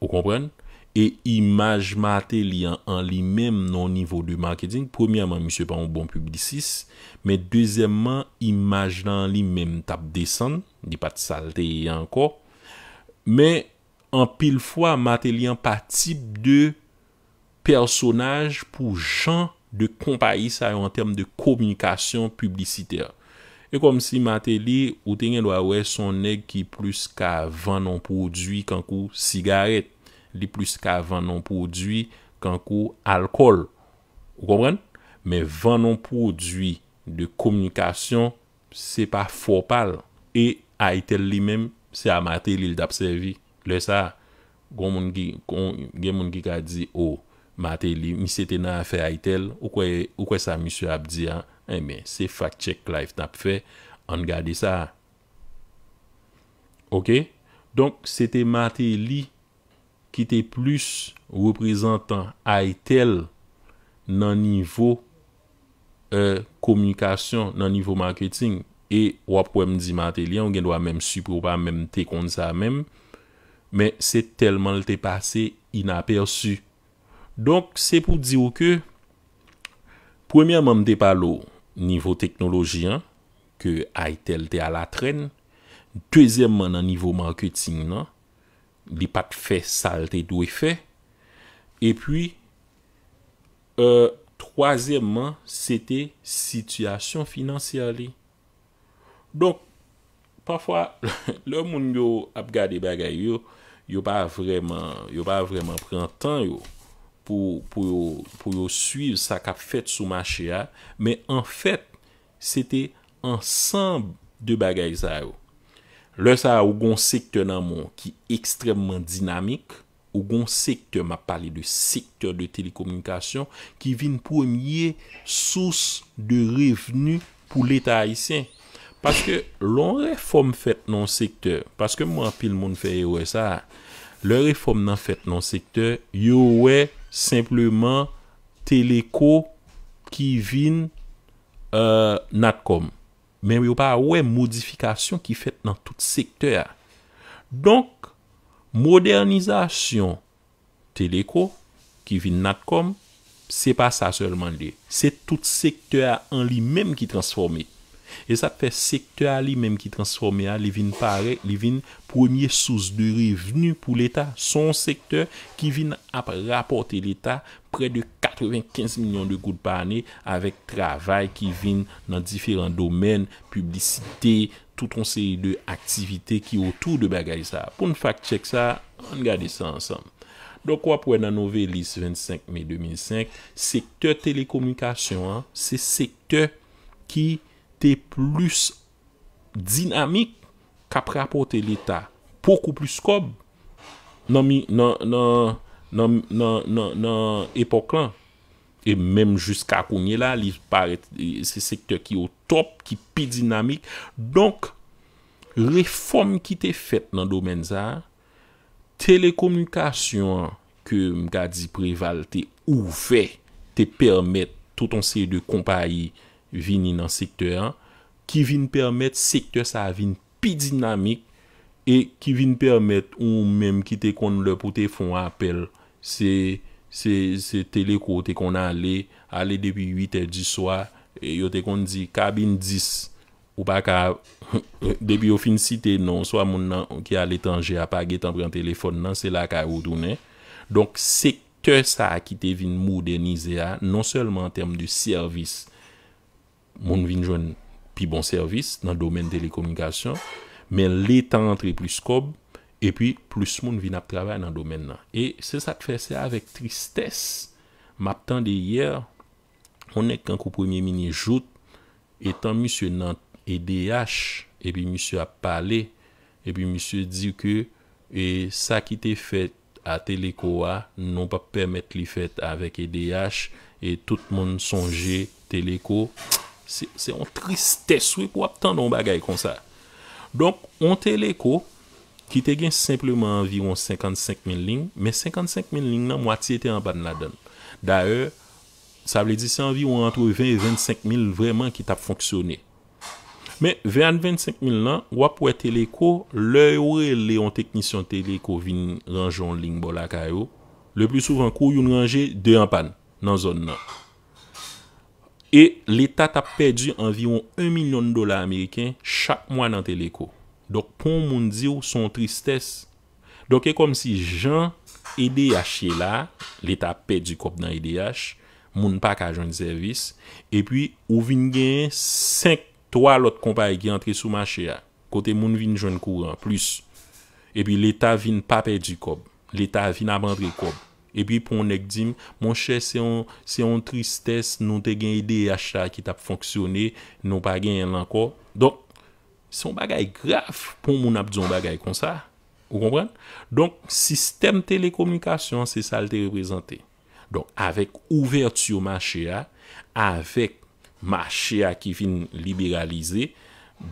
Ou kompren? E imaj mate li an an li mem nan nivou de marketing. Premièman, mi se pa yon bon publicis, me dezemman, imaj nan li mem tap desen, di pa ti salte yon anko, me an pil fwa mate li an pa tip de personaj pou chan De kompayi sa yo an term de komunikasyon publisiter. E kom si mate li, ou tenye lwa we son nek ki plus ka van non prodwi kankou sigaret. Li plus ka van non prodwi kankou alkol. Ou komren? Me van non prodwi de komunikasyon, se pa fopal. E a itel li menm, se a mate li l dap sevi. Le sa, gen moun ki ka di ou. Mate li, mi se te nan afe a itel, ou kwe sa misyo ap di an, ah, hey eh, men, se fact check life nap fe, an gade sa. Ok, donk se te mate li ki te plus reprezentan a itel nan nivou euh, komunikasyon, nan nivou marketing, e wap wèm di mate li, an gen do a menm su pro pa menm te kont sa menm, men se telman l te pase inaper su. Donk se pou di ou ke premye mam de pa lo nivou teknoloji an ke ay tel te ala tren tezemman an nivou marketing nan li pat fe sal te dwe fe e pi e euh, troazemman se te situasyon finansyali Donk pafwa le moun yo ap gade bagay yo yo pa vreman yo pa vreman pren tan yo pou yo suiv sa kap fèt sou ma chè a, men en fèt, sète ansanb de bagay zè a yo. Le zè a yo goun sèk tè nan moun, ki ekstremman dinamik, yo goun sèk tè ma pali de sèk tè de telekomunikasyon, ki vin pounye sous de revenu pou l'Etat haisyen. Paske lon reform fèt nan sèk tè, paske moun apil moun fè yo e zè a, lon reform nan fèt nan sèk tè, yo wè, Simpleman teleko ki vin euh, natkom Men yo pa we modifikasyon ki fet nan tout sektor Donk modernizasyon teleko ki vin natkom Se pa sa solman de Se tout sektor an li menm ki transforme E sa pe sektor li menm ki transforme a, li vin pare, li vin premier sous de revenu pou l'Etat. Son sektor ki vin ap rapote l'Etat, pre de 95 milyon de gout pa ane, avek travay ki vin nan diferant domen, publicite, touton seri de aktivite ki otou de bagay sa. Poun fak chek sa, an gade sa ansam. Dok wap wè nan nouvelis 25 mai 2005, sektor telekomunikasyon, se sektor ki... te plus dinamik ka preapote l'Etat. Poukou plus kob nan epok lan. E menm jiska kounye la, se sektor ki yo top, ki pi dinamik. Donk, reform ki te fet nan domen za, telekomunikasyon ke mga di prival te ouve, te permet touton se de kompaye vin nan sektor an, ki vin permèt sektor sa vin pi dinamik, e ki vin permèt ou mèm ki te kon lè pou te fon apel, se telekote kon ale, ale debi 8 e 10 soa, yo te kon di kabin 10, ou pa ka debi ou fin site non, soa moun nan ki al etanje apage tanpren telefon nan, se la ka ou dounen. Donk sektor sa ki te vin mou denize a, non selman tem di servis, moun vin jwen pi bon servis nan domen telekomunikasyon, men li tan rentre plus kob, e pi plus moun vin ap travay nan domen nan. E se sa te fese avik tristes, map tan de yer, konen kan kou premye mini jout, etan misye nan EDH, e pi misye ap pale, e pi misye di ke, e sa ki te fet a teleko a, nou pa permet li fet avik EDH, e tout moun sonje teleko, tch, Se yon tristesse wè pou ap tan don bagay kon sa. Donk, yon teleko ki te gen simplement environ 55.000 ling, men 55.000 ling nan mwati ete yon ban nan don. Da e, sa ble di se environ 20-25.000 vreman ki tap fonksyone. Men, 20-25.000 nan, wap wè teleko, lè yon teknisyon teleko vin ranjon ling bol ak a yo, le pli souvan kou yon ranje de yon ban nan zon nan. E l'Etat ap perdu anviron 1 milyon dola Ameriken chak mwa nan teleko. Dok pon moun di ou son tristesse. Dok e kom si jan EDH e la, l'Etat ap perdu kob nan EDH, moun pa ka joun servis. E pi ou vin gen 5 toalot kompa e gen antre sou ma che ya. Kote moun vin joun kou an plus. E pi l'Etat vin pa perdu kob. L'Etat vin ap antre kob. E pi pon nek dim, moun chè se yon tristès, nou te gen yde yachta ki tap fonksyonè, nou pa gen yon lankò. Donk, se yon bagay graf pon moun ap diyon bagay kon sa. Ou kompran? Donk, sistem telekomunikasyon, se sal te reprezentè. Donk, avèk ouvert yon machè a, avèk machè a ki fin liberalize,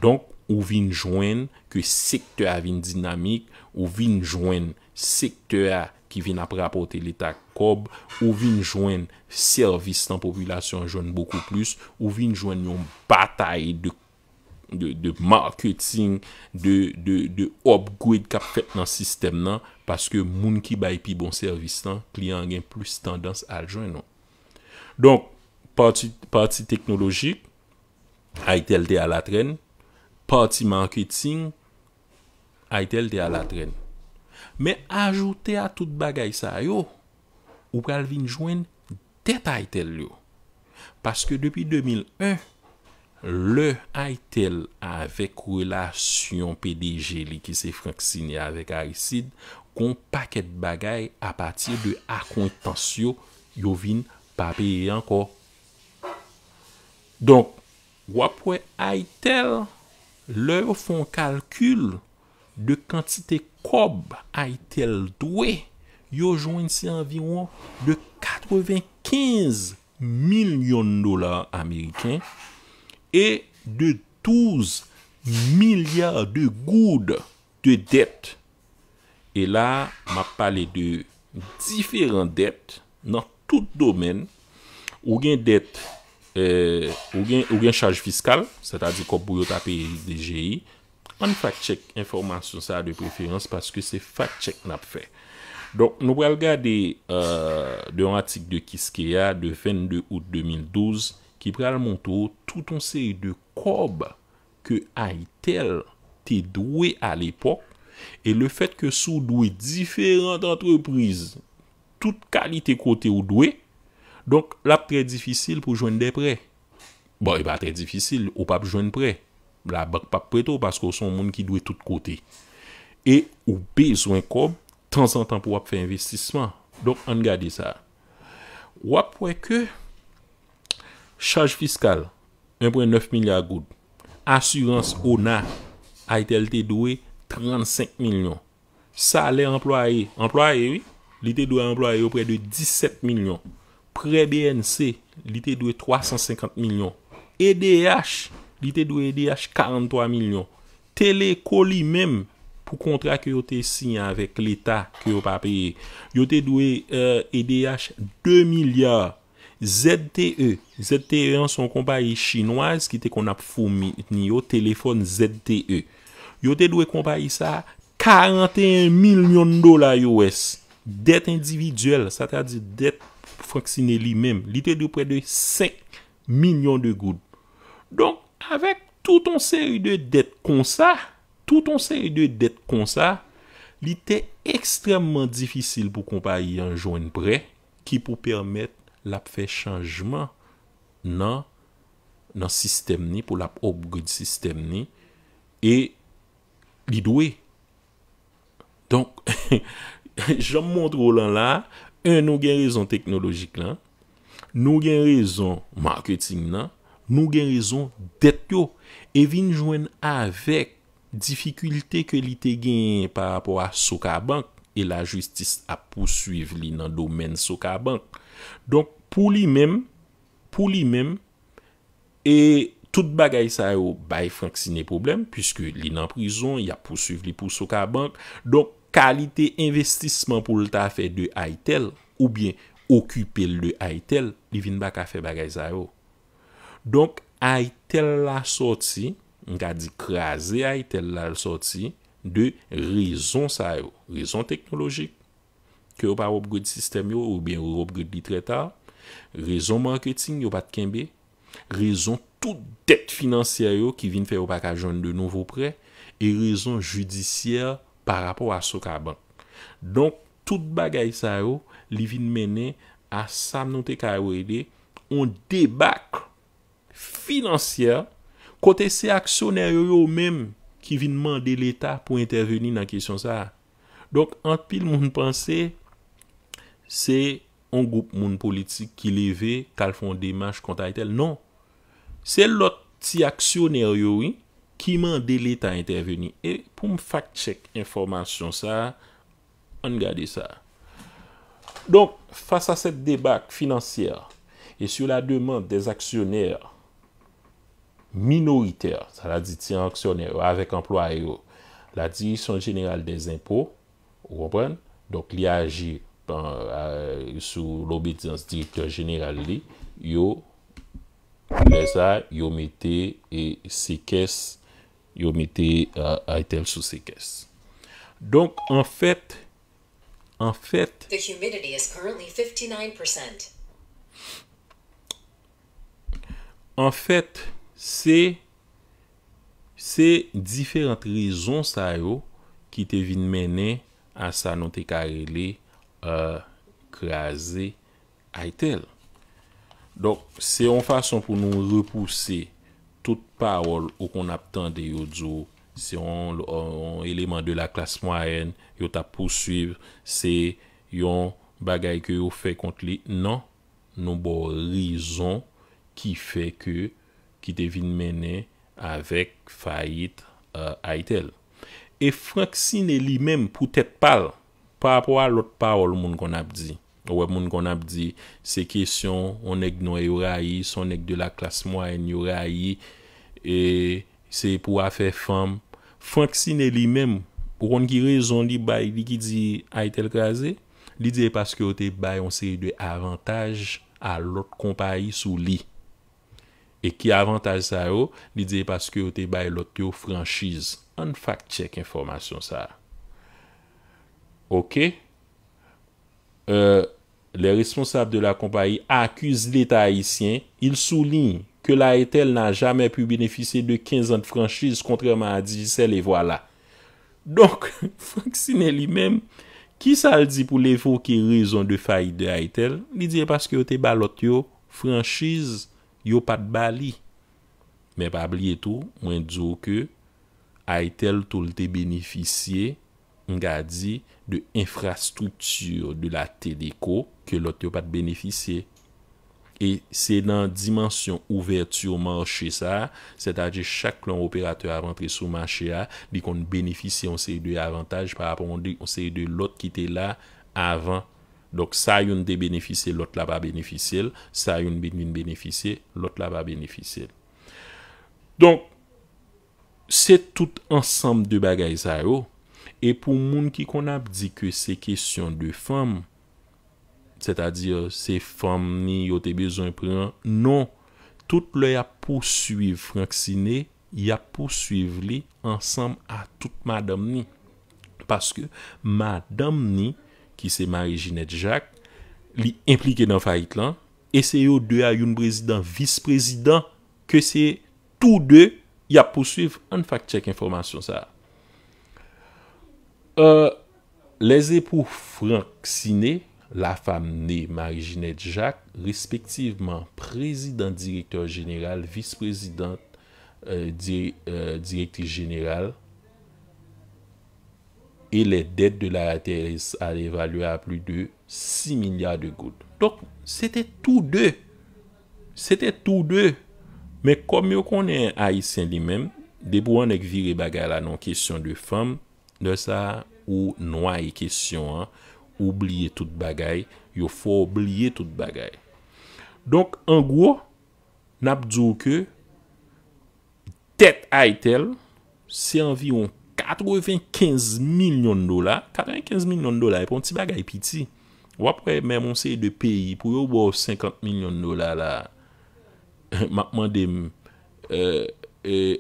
donk, ou vin jwen ke sektè avin dinamik, ou vin jwen sektè a, Ki vin apre apote letak kob Ou vin jwen servis tan Populasyon jwen beaucoup plus Ou vin jwen yon batay De marketing De upgrade Kap fet nan sistem nan Paske moun ki bay pi bon servis tan Kliyan gen plus tendans al jwen nou Donk Parti teknologi A itel de al atren Parti marketing A itel de al atren Me ajoute a tout bagay sa yo, ou pral vin jwen det a itel yo. Paske depi 2001, le a itel avek relasyon PDG li ki se franksine avek a isid, kon paket bagay a pati de akontans yo, yo vin papeye anko. Donk, wapwe a itel, le fon kalkul de kantite konpon, Kob Aitel Dwe yo jounsi anviron de 95 milyon dolar Ameriken E de 12 milyar de goud de det E la ma pale de diferent det nan tout domen Ou gen det, euh, ou gen chaj fiskal Se ta di kob bou yo tape DJI Mani fact-check informasyon sa de preferans paske se fact-check nap fe. Donk nou pral gade euh, de an atik de Kiskeya de fen de out 2012 ki pral montou touton seri de kob ke aytel te dwe al epok e le fet ke sou dwe diferant entreprise tout kalite kote ou dwe donk lap pre difficile pou jwen de pre. Bon, e pa pre difficile ou pa jwen pre. La bak pa preto, paske ou son moun ki dwe tout kote. E ou bezwen kob, transantan pou wap fe investisman. Donk an gade sa. Wap wè ke, chaj fiskal, 1.9 milyar goud. Asurans ona, a ite lte dwe 35 milyon. Sale employe, lite dwe employe opre de 17 milyon. Pre BNC, lite dwe 350 milyon. EDH, Li te dwe EDH 43 milyon. Telekoli mem pou kontra ki yo te signan vek l'Etat ki yo papeye. Yo te dwe euh, EDH 2 milyon. ZTE. ZTE yon son kompa yi chinoise ki te kon ap fumi ni yo telefon ZTE. Yo te dwe kompa yi sa 41 milyon dola yo wes. Det individuel. Sa tra di det pou faksine li mem. Li te dwe pre de 5 milyon de goud. Donk, avèk touton seri de det kon sa, touton seri de det kon sa, li te ekstremman difisil pou kompa yon joun pre, ki pou permèt lap fè chanjman nan sistem ni, pou lap upgrade sistem ni, e li dwe. Donk, jom montre ou lan la, nou gen rezon teknologik lan, nou gen rezon marketing lan, Nou gen rezon det yo. E vin jwen avek difikulte ke li te gen pa rapor a Soka Bank e la justis ap posuive li nan domen Soka Bank. Donk pou li mem, pou li mem, e tout bagay sa yo, bay frank si ne problem, puisque li nan prison, ya posuive li pou Soka Bank. Donk kalite investisman pou lta fe de Aitel, ou bien okupel de Aitel, li vin bak a fe bagay sa yo. Donk, ay tel la soti, an ka di kraze ay tel la soti, de rezon sa yo, rezon teknologik, ki yo pa wop go di sistem yo, ou bien wop go di treta, rezon marketing yo pat kenbe, rezon tout det financier yo, ki vin fe yo pa ka joun de nouvo pre, e rezon judisier par rapport a sou ka ban. Donk, tout bagay sa yo, li vin mene a sa nou te ka yo ede, on debak, financier, kote se aksyonaryo yo menm ki vinman de l'Etat pou interveni nan kesyon sa. Donk, anpil moun panse, se an goup moun politik ki leve kal fon demaj konta etel. Non, se lot si aksyonaryo yo yi ki man de l'Etat interveni. E pou m fak chek informasyon sa, an gade sa. Donk, fasa set debak financier e sou la deman de aksyonaryo minoritèr, sa la di ti anksyonè yo avèk anplo a yo, la dirisyon jenèral des impò, wopèn, dok li aji sou l'obidians diriktyon jenèral li, yo le zay, yo metè se kes, yo metè a itèl sou se kes. Donk, an fèt, an fèt, an fèt, Se, se diferant rizon sa yo ki te vin mene a sa nou te karele kreaze a itel. Donk, se yon fason pou nou repouse tout pawol ou kon ap tende yo dzo, se yon eleman de la klas mwayen yo tap posuiv, se yon bagay ke yo fe kont li nan nou bo rizon ki fe ke, Ki te vin mene avèk fayit euh, Aitel E franksine li mèm pou tèt pal Par apwa lòt pa ou l moun kon ap di Ou wè moun kon ap di se kesyon On ek nou e yorayi, son ek de la klas mwa en yorayi E se pou a fè fèm Franksine li mèm pou kon ki rezon li bay Li ki di Aitel Kaze Li di e paske o te bay on se de avantaj A lòt kompayi sou li E ki avantage sa yo, li diye paske yo te baye lot yo franchise. An fact check informasyon sa. Ok. Euh, le responsable de la kompanyi akuse l'Etat Haitien. Il souligne que l'AITEL n'a jamais pu beneficer de 15 ans de franchise. Kontrèman a dit, sel et voilà. Donc, francine li mèm. Ki sa al di pou l'effort ki raison de faillite de AITEL? Li diye paske yo te baye lot yo franchise. Yo pat bali, men pa bli eto, mwen dzo ke ay tel tol te benefisye ngadi de infrastrutur de la te deko ke lot yo pat benefisye. E se nan dimensyon ouvertu yo manche sa, se tajè chak lon operatò a rentre sou manche a, di kon ne benefisye on se yi de avantage par apon di on se yi de lot ki te la avan. Dok sa yon te benefisil, lot la pa benefisil. Sa yon te benefisil, lot la pa benefisil. Don, se tout ansambe de bagay zay yo, e pou moun ki kon ap di ke se kesyon de fom, se ta dir se fom ni yo te bezon preman, non, tout le ya pousuive Frank Siné, ya pousuive li ansambe a tout madame ni. Paske madame ni, ki se Marie-Jeanette Jacques, li implike nan Farid Klan, e se yo de a yon prezident, vice-prezident, ke se tou de, ya posuiv, an fak tchek informasyon sa. Euh, Le zepou Franck Sine, la fam ne Marie-Jeanette Jacques, respektiveman prezident direktor general, vice-prezident euh, euh, direktrice general, E le det de la terese al evalue a pli de 6 milyard de gout. Donk, sete tou de. Sete tou de. Me kom yo konen ayisen di men, debou an ek vire bagay la nan kesyon de fem, de sa ou nou e ay kesyon an, oubliye tout bagay, yo fo oubliye tout bagay. Donk, an gou, nap djou ke, tet ay tel, se an vi yon. 95 milyon dola, 95 milyon dola, epon ti bagay piti, wapwe men monsi de peyi, pou yo wou 50 milyon dola la, makman dem,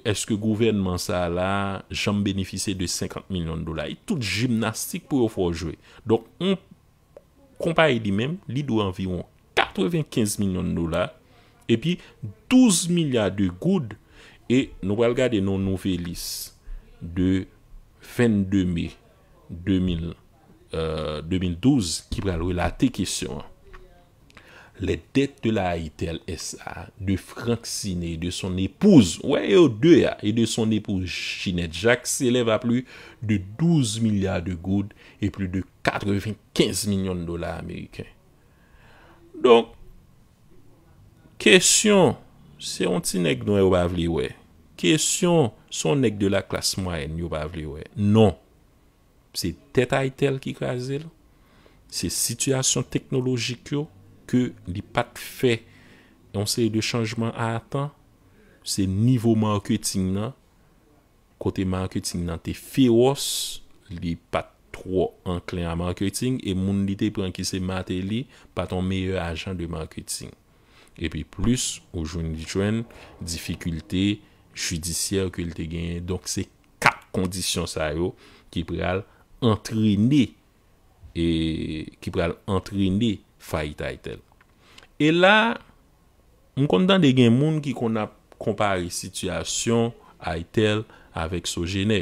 eske gouvenman sa la, jan benefise de 50 milyon dola, itout jimnastik pou yo fwo jwe, don, kompaye di men, li do anviron, 95 milyon dola, epi, 12 milyar de goud, e nou wel gade nou nouvelis, e, de fen de me 2012 ki pralou la te kesyon le det de la ITLSA de Frank Siné de son epouze de son epouze Chinet Jacques s'eleve a plou de 12 milyard de goud e plou de 95 milyon de dola Ameriken Donk kesyon se yon tinek nou e wav li we kesyon, son ek de la klas mayen, yo pa vle we. Non. Se tetay tel ki kwa zil, se situasyon teknologik yo, ke li pat fe, yon se de chanjman atan, se nivou marketing nan, kote marketing nan, te firos, li pat tro anklè an marketing, e moun li te pranke se mater li, pa ton meyè ajan de marketing. Epi plus, oujoun di jwen, difikultè chudisièr kwen te gen, donk se kak kondisyon sa yo, ki pral antreni, e, ki pral antreni fayit a itel. E la, mkondan de gen moun ki kon ap kompare sityasyon a itel avek so jene.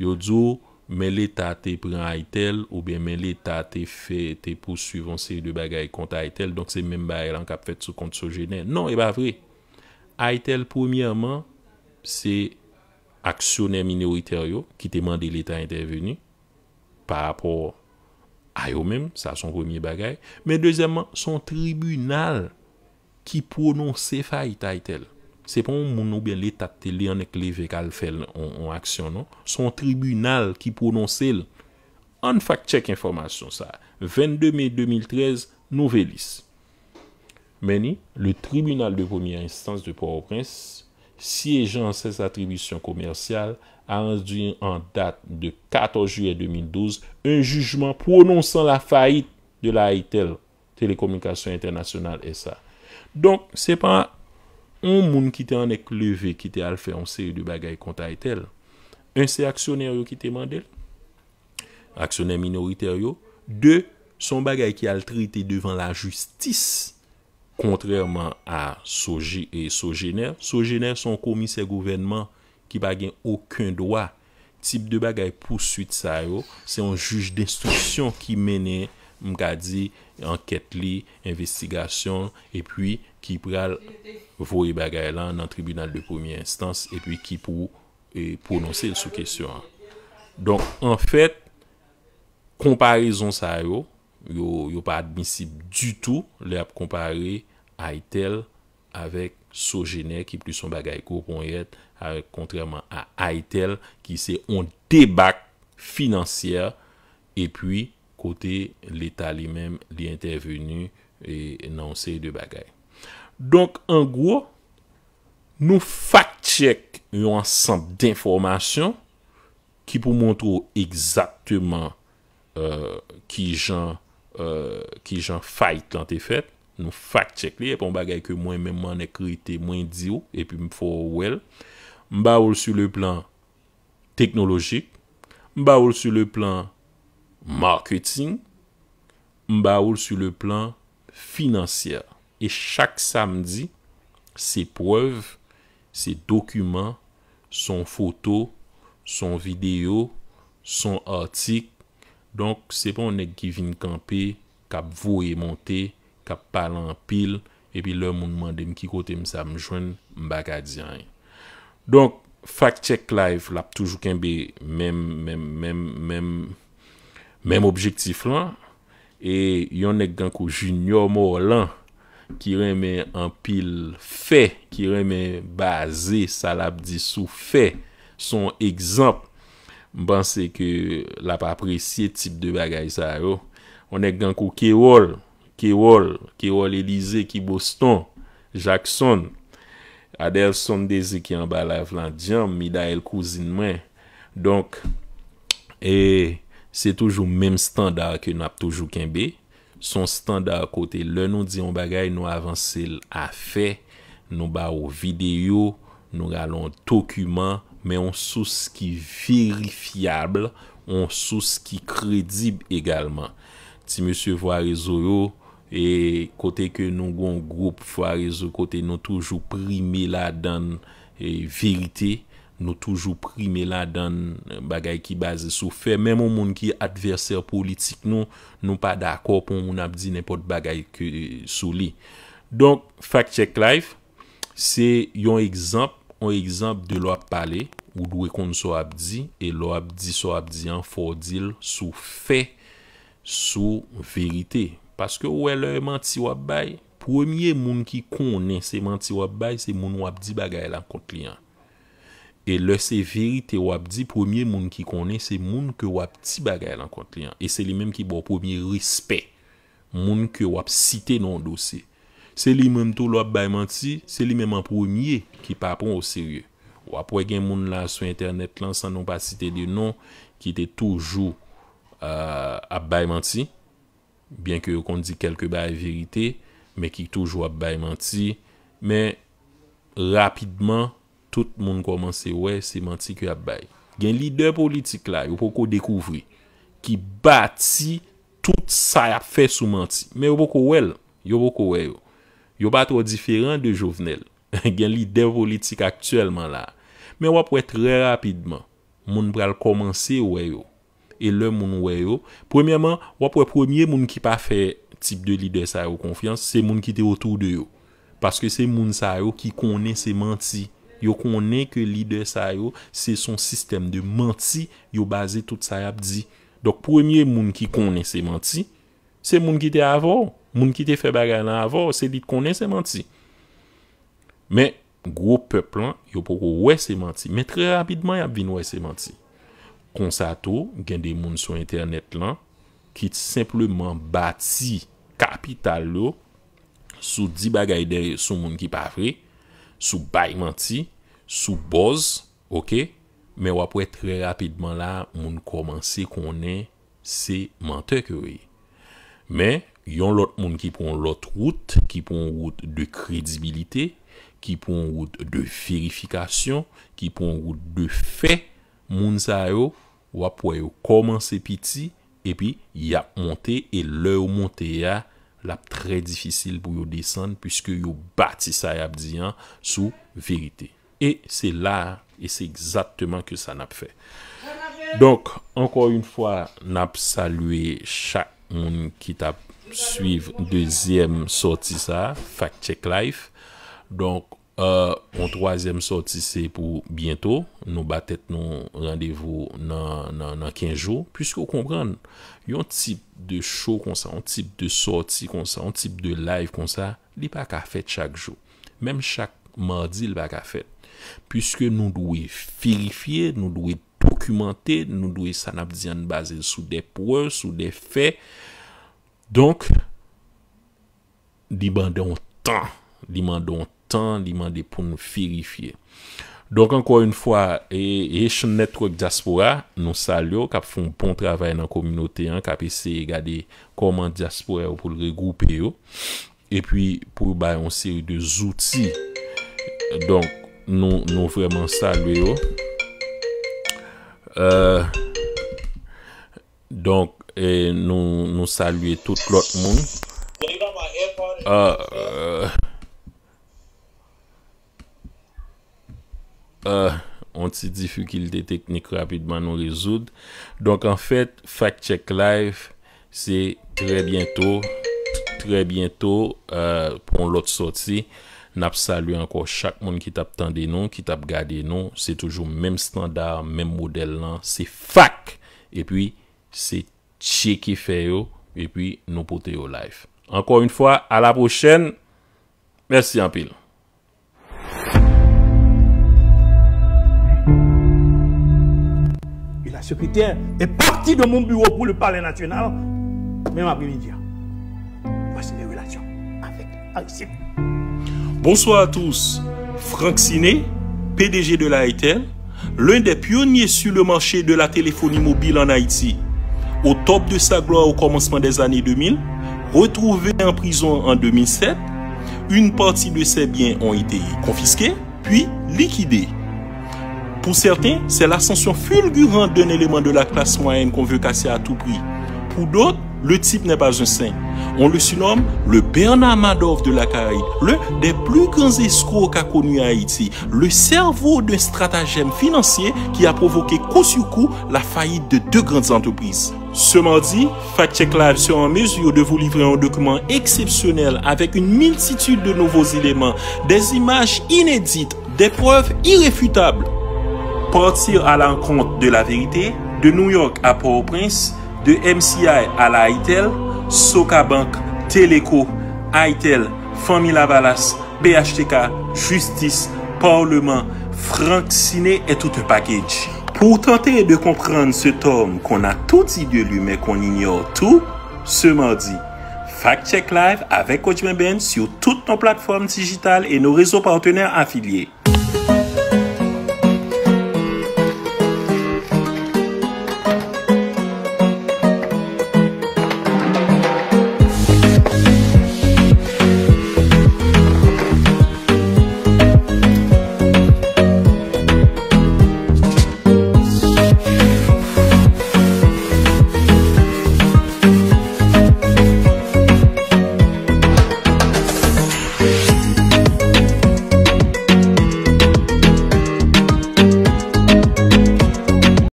Yo dzo, mele ta te pren a itel, ou be mele ta te fè te pou suivansi de bagay kont a itel, donk se menm bagay lan kap fèt so kont so jene. Non, e ba vre. A itel pwemiyaman, Se aksyoner minoriter yo Ki temande l'Etat interveni Par apor A yo men, sa son premier bagay Men, dezemman, son tribunal Ki prononse fa Itay tel Se pon moun nou ben l'Etat tel Lè an ek lè vekal fel an aksyon non? Son tribunal ki prononse l An fak tchèk informasyon sa 22 mai 2013, Nouvelis Meni Le tribunal de premier instance De Port-au-Prince siyejan sè s'attribisyon komersyal a anz diyen an dat de 14 juye 2012, un jujman prononsan la fayit de la AITEL, Telekommunikasyon Internasyonal SA. Donk, se pa, an moun ki te an ek leve ki te al fè an seri de bagay kont AITEL, an se aksyoner yo ki te mandel, aksyoner minoriter yo, de, son bagay ki al trite devan la justis, kontrèrman a Soji et Sojenèr. Sojenèr son komi se gouvenman ki bagen oken doa. Tip de bagay poussuit sa yo, se yon juj d'instruction ki mene mkadi anket li, investigasyon, e pwi ki pral vori bagay lan nan tribunal de pomiye instans, e pwi ki pou prononse sou kesyon. Donk, an fèt, komparizon sa yo, yo pa admisib du tout le ap kompare Aitel avek Sojenek ki pli son bagay kou kon yet kontreman a Aitel ki se on debak financier e pwi kote l'Etat li mem li intervenu e nan se de bagay donk an gwo nou fak tchek yon ansan d'informasyon ki pou montrou ekzaktouman euh, ki jan Euh, ki jan fayt lan te fèt, nou fayt chek li, epon bagay ke mwen men mwen nekri te mwen diyo, epi mfo ouwel, mba oul su le plan teknolojik, mba oul su le plan marketing, mba oul su le plan financier. E chak samdi, se poev, se dokumen, son foto, son video, son artik, Donk sepon nek Givin Kampi, kap vou e monte, kap palan pil, epi le moun manden ki kote msa mjwen mbaga diyan. Donk, Fact Check Life lap toujou kenbe menm objektif lan. E yon nek gankou Junior Morlan ki reme an pil fe, ki reme baze salap di sou fe son ekzamp. Mpansè ke la pa apresye tip de bagay sa yo. On ek gankou Kewol, Kewol, Kewol Elize, Kibouston, Jackson, Adelson Deze ki an ba la flan diyan, mi da el kouzin mwen. Donk, e, se toujou menm standar ke nap toujou kenbe. Son standar kote le nou diyon bagay nou avansel a fe, nou ba ou video, nou galon tokuman. men yon sous ki verifiable, yon sous ki kredib egalman. Ti monsye vwa rezo yo, kote ke nou goun group vwa rezo kote nou toujou prime la dan verite, nou toujou prime la dan bagay ki baze sou fe, men moun ki adverse politik nou, nou pa dakor pou moun ap di nepot bagay euh, sou li. Donk, Fact Check Life, se yon ekzamp On ekzamp de lo ap pale, ou dwe kon so ap di, e lo ap di so ap di an for dil sou fe, sou verite. Paske ou e le manti wap bay, pwemye moun ki konen se manti wap bay, se moun wap di bagay lan kont li an. E le se verite wap di, pwemye moun ki konen se moun ke wap ti bagay lan kont li an. E se li menm ki bo pwemye rispe, moun ke wap site nan dosi. Se li menm tou lo ap bay manti, se li menm an promye ki pa apon ou sirye. Ou apwe gen moun la sou internet lan, san nou pa site de non, ki te toujou euh, ap bay manti. Bien ki yo kon di kelke bay verite, me ki toujou ap bay manti. Men, rapidman, tout moun komanse wey se manti ki ap bay. Gen lider politik la, yo pou kou dekouvri ki bati tout sa ap fe sou manti. Men yo pou kou wey yo. Yo batro diferent de jovenel. Gen li devolitik aktuelman la. Men wapwe tre rapidman. Moun pral komanse weyo. E le moun weyo. Premyeman, wapwe premier moun ki pa fe tip de lider sa yo konfians, se moun ki te otou de yo. Paske se moun sa yo ki konen se manti. Yo konen ke lider sa yo se son sistem de manti yo baze tout sa yap di. Dok premier moun ki konen se manti. Se moun ki te avor, moun ki te fe bagay nan avor, se dit konen se manti. Men, gwo peplan, yo poko we se manti. Men tre rapidman yap vin we se manti. Konsato, gen de moun sou internet lan, ki ti simplement bati kapital lo, sou di bagay deri sou moun ki pafri, sou bay manti, sou boz, ok? Men wapwe tre rapidman la moun komanse konen se mantek wey. Men, yon lot moun ki pon lot route, ki pon route de kredibilite, ki pon route de verifikasyon, ki pon route de fe, moun sa yo, wap wè yo komanse piti, epi, yap monte, e lè yo monte ya, lap tre difícil pou yo desan, pwiske yo bati sa yo ap diyan, sou verite. E, se la, e se exaktman ke sa nap fe. Donk, ankon yon fwa, nap salwe chak, moun kit ap suiv dezyem sorti sa, fact check life. Donk, an euh, troazem sorti se pou bientou, nou batet nou randevo nan kinjou, pwiske ou kompran yon tip de show konsa, yon tip de sorti konsa, yon tip de live konsa, li pa ka fet chak jou, menm chak mardi li pa ka fet, pwiske nou dwi filifiye, nou dwi pwiske, Dokumante, nou dwe sanap diyan Baze sou dep wè, sou dep fè Donk Dibande On tan, dibande On tan, dibande pou nou firifiè Donk anko yon fwa Eche netwèk diaspora Nou salyo, kap foun pon travè nan Komunote an, kap ese yi gade Koman diaspora yo pou l regroupe yo E pwi pou bayon Seri de zouti Donk, nou vreman Salyo yo Euh, donc, nous, nous saluons tout l'autre monde. Euh, euh, euh, on difficulté technique rapidement nous résoudre. Donc, en fait, Fact Check Live, c'est très bientôt, très bientôt euh, pour l'autre sortie. Nap salu ankon chak moun ki tap tende nou, ki tap gade nou, se toujou menm standar, menm model nan, se fak, e pwi se tche ki fe yo, e pwi nou pote yo life. Ankon yon fwa, a la pochen, mersi anpil. La sekretère e parti de moun bureau pou le parle national, menm apri midi an. Mwase mwen relasyon, anvek, anksik, Bonsoir à tous. Franck Siné, PDG de la l'un des pionniers sur le marché de la téléphonie mobile en Haïti. Au top de sa gloire au commencement des années 2000, retrouvé en prison en 2007, une partie de ses biens ont été confisqués, puis liquidés. Pour certains, c'est l'ascension fulgurante d'un élément de la classe moyenne qu'on veut casser à tout prix. Pour d'autres, le type n'est pas un saint. On le surnomme le Bernard Madoff de la Caraïbe, l'un des plus grands escrocs qu'a connu Haïti, le cerveau d'un stratagème financier qui a provoqué coup sur coup la faillite de deux grandes entreprises. Ce mardi, Fact Check Live sera en mesure de vous livrer un document exceptionnel avec une multitude de nouveaux éléments, des images inédites, des preuves irréfutables. Partir à l'encontre de la vérité, de New York à Port-au-Prince, de MCI à la ITEL, Soka Bank, Teleco, Aitel, Fomila Valas, BHTK, Justice, Parlement, Frank Siné et tout le package. Pour tenter de comprendre cet homme qu'on a tout dit de lui mais qu'on ignore tout, ce mardi, Fact Check Live avec Kojima Ben sur toutes nos plateformes digitales et nos réseaux partenaires affiliés.